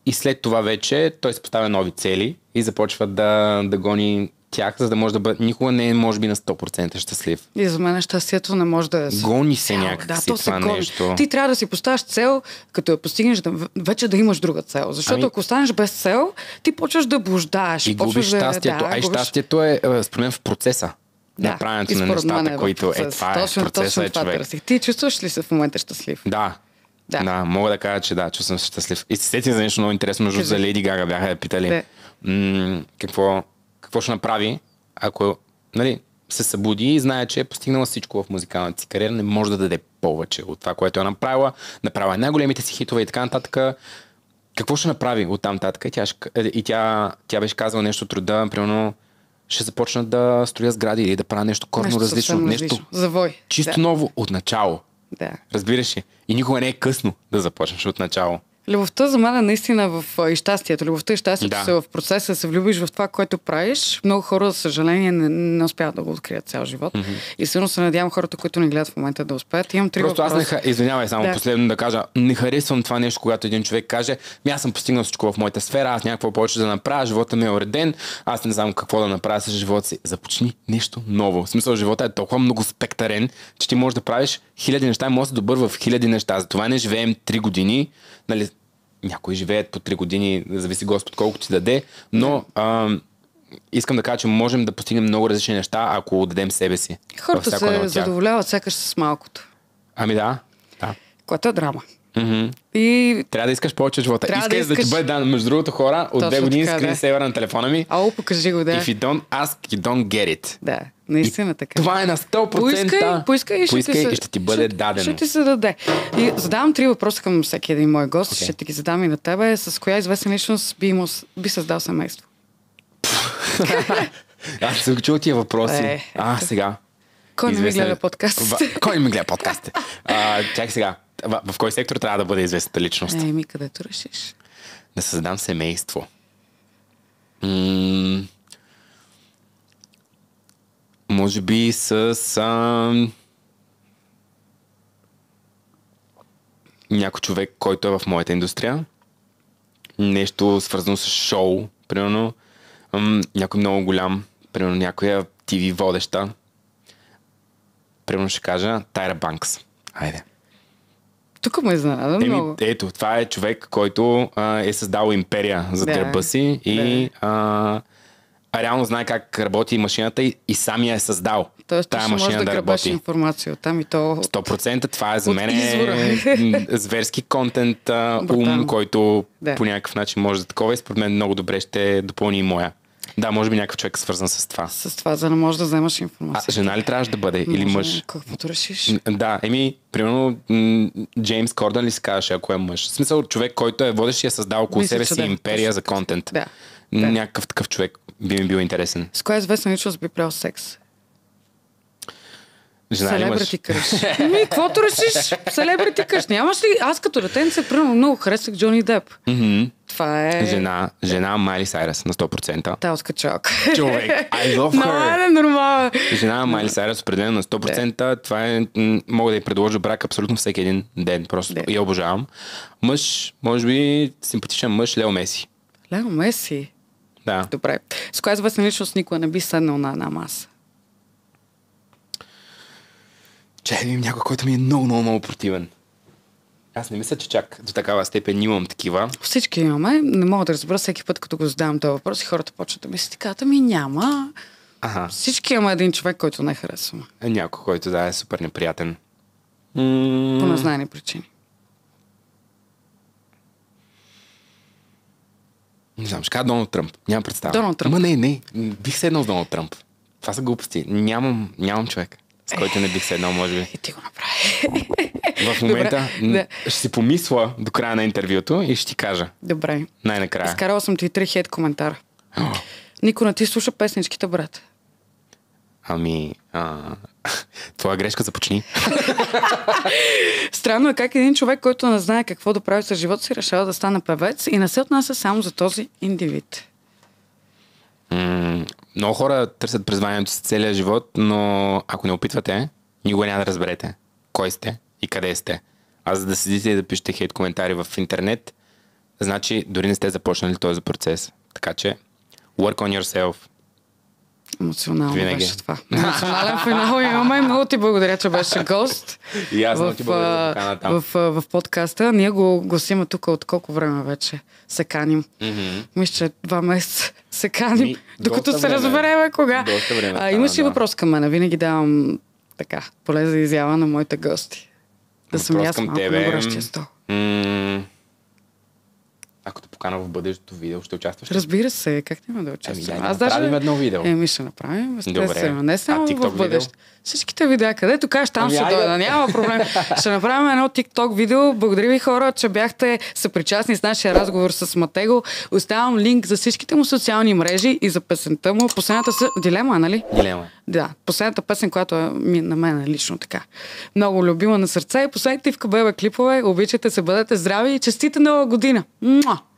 и след това вече той се поставя нови цели и започва да, да гони тях, за да може да бъде. Никога не е, може би, на 100% щастлив. И за мен щастието не може да е. Гони се някак. Да, то това гони. нещо. Ти трябва да си поставяш цел, като я постигнеш, да, вече да имаш друга цел. Защото ами... ако останеш без цел, ти почваш да блуждаеш. И губиш да, щастието. Да, а губиш... щастието е, е, според мен, в процеса да, направенето на нещата, е които е това е, точно, процеса е точно е това човек. Търсих. Ти чувстваш ли се в момента щастлив? Да. Да. да, мога да кажа, че да, чувствам се щастлив. И се сетих за нещо много интересно, между за Леди Гага бяха я питали. Да. М- какво какво ще направи, ако нали, се събуди и знае, че е постигнала всичко в музикалната си кариера, не може да даде повече от това, което е направила, направила е най-големите си хитове и така нататък. Какво ще направи от там нататък? И тя, и тя, тя беше казала нещо труда, примерно ще започна да строя сгради или да правя нещо корно нещо различно. Нещо Завой. чисто да. ново от начало. Да. Разбираш ли? И никога не е късно да започнеш от начало. Любовта за мен е наистина в и щастието. Любовта и щастието да. са в процеса, се влюбиш в това, което правиш. Много хора, за съжаление, не, не успяват да го открият цял живот. Mm-hmm. И силно се надявам хората, които ни гледат в момента да успеят. Имам три Просто въпроса. аз не ха... извинявай само да. последно да кажа. Не харесвам това нещо, когато един човек каже, ми аз съм постигнал всичко в моята сфера, аз някакво повече да направя, живота ми е уреден, аз не знам какво да направя с живота си. Започни нещо ново. В смисъл, живота е толкова много спектарен, че ти можеш да правиш хиляди неща, и можеш да добър в хиляди неща. Затова не живеем три години, нали, някои живеят по 3 години, зависи Господ колко ти даде, но а, искам да кажа, че можем да постигнем много различни неща, ако дадем себе си. Хората се задоволяват сякаш с малкото. Ами да, да. Което е драма. Mm-hmm. И... Трябва да искаш повече от живота. Трябва искаш да, искаш... да ти бъде дан. Между другото, хора, от две години скрини скрин да. сейвера на телефона ми. Ало, покажи го, да. If you don't ask, you don't get it. Да. Наистина така. Е. Това е на 100%. Поискай, поискай, и, ще поискай ще, и ще ти бъде ще, дадено. Ще ти се даде. И задавам три въпроса към всеки един мой гост. Okay. Ще ти ги задам и на тебе. С коя известна личност би, му, би създал семейство? Аз съм чул тия въпроси. Е, а, сега. Кой не ми гледа подкаст? Кой ми гледа подкаст? Чакай сега. В, в кой сектор трябва да бъде известната личност? Еми, където решиш. Да създам семейство. М- може би с а, някой човек, който е в моята индустрия. Нещо свързано с шоу, примерно. М- някой много голям, примерно някоя TV водеща. Примерно ще кажа Тайра Банкс. Айде. Тук ме изненада Еми, много. Ето, това е човек, който а, е създал империя за да. тръба си и да. а, реално знае как работи машината и, и сам я е създал. Тоест, тая машина да, да работи. информация там и то. От... 100% това е за мен е зверски контент, ум, който да. по някакъв начин може да такова и според мен много добре ще допълни и моя. Да, може би някакъв човек е свързан с това. С това, за да може да вземаш информация. А, жена ли трябваше да бъде? Може, или мъж? Каквото решиш. Да, еми, примерно, Джеймс Кордън ли се казваше, ако е мъж? В смисъл, човек, който е водещ и е създал около Мисля, себе си да. империя за контент. Да. Да. Някакъв такъв човек би ми бил интересен. С коя известна личност би правил секс? Жена Селебрити кръш. Ми, каквото решиш? Селебрити къш. Нямаш ли? Аз като ретен се примерно много харесах Джони Деп. Mm-hmm. Това е... Жена, жена Майли Сайрес на 100%. Та откачалка. Човек, I love her. Нормална, нормално. Жена Майли Сайрес определено на 100%. Yeah. Това е... Мога да й предложа брак абсолютно всеки един ден. Просто yeah. я обожавам. Мъж, може би симпатичен мъж, Лео Меси. Лео Меси. Да. Добре. С коя с личност никога не би седнал на една маса? Че имам някой, който ми е много, много, много противен. Аз не мисля, че чак до такава степен имам такива. Всички имаме. Не мога да разбера всеки път, като го задавам този въпрос и хората почват да ми си така, ми няма. Ага. Всички имаме един човек, който не харесваме. Е, някой, който да е супер неприятен. По незнайни причини. Не знам, ще кажа Доналд Тръмп. Нямам представа. Доналд Тръмп. Ма не, не. Бих седнал с Доналд Тръмп. Това са глупости. Нямам, нямам човек, с който не бих седнал, може би. И е, ти го направи. В момента Добре, да. ще си помисла до края на интервюто и ще ти кажа. Добре. Най-накрая. Изкарал съм ти три хед коментара. Нико, не ти слуша песничките, брат. Ами, а, твоя грешка започни. Странно е как един човек, който не знае какво да прави с живота си, решава да стане певец и не се отнася само за този индивид. М- много хора търсят призванието си целия живот, но ако не опитвате, никога няма да разберете кой сте и къде сте. А за да седите и да пишете хейт коментари в интернет, значи дори не сте започнали този процес. Така че, work on yourself – Емоционално Винаги. беше това. Емоционален финал имаме. Много ти благодаря, че беше гост. И аз в, ти благодаря, в, в, в, подкаста. Ние го гласиме тук от колко време вече се каним. Mm-hmm. Мисля, че два месеца се каним, Ми, докато се разбереме кога. Доста време, а, имаш ли да. въпрос към мен? Винаги давам така, поле за изява на моите гости. Да съм ясна, малко не на горещия покана в бъдещото видео, ще участваш? Разбира се, как няма да участвам. Еми, да, Аз направим даже... едно видео. Еми, ще направим. Естествено. Не само а, в бъдеще. Всичките видеа, където кажеш, там ами, ще дойда. Няма проблем. ще направим едно TikTok видео. Благодаря ви хора, че бяхте съпричастни с нашия разговор с Матего. Оставям линк за всичките му социални мрежи и за песента му. Последната са... Дилема, нали? Дилема. Е. Да, последната песен, която е ми, на мен е лично така. Много любима на сърце. Последните в Кабеба клипове. Обичате се, бъдете здрави и честите нова година. Муа!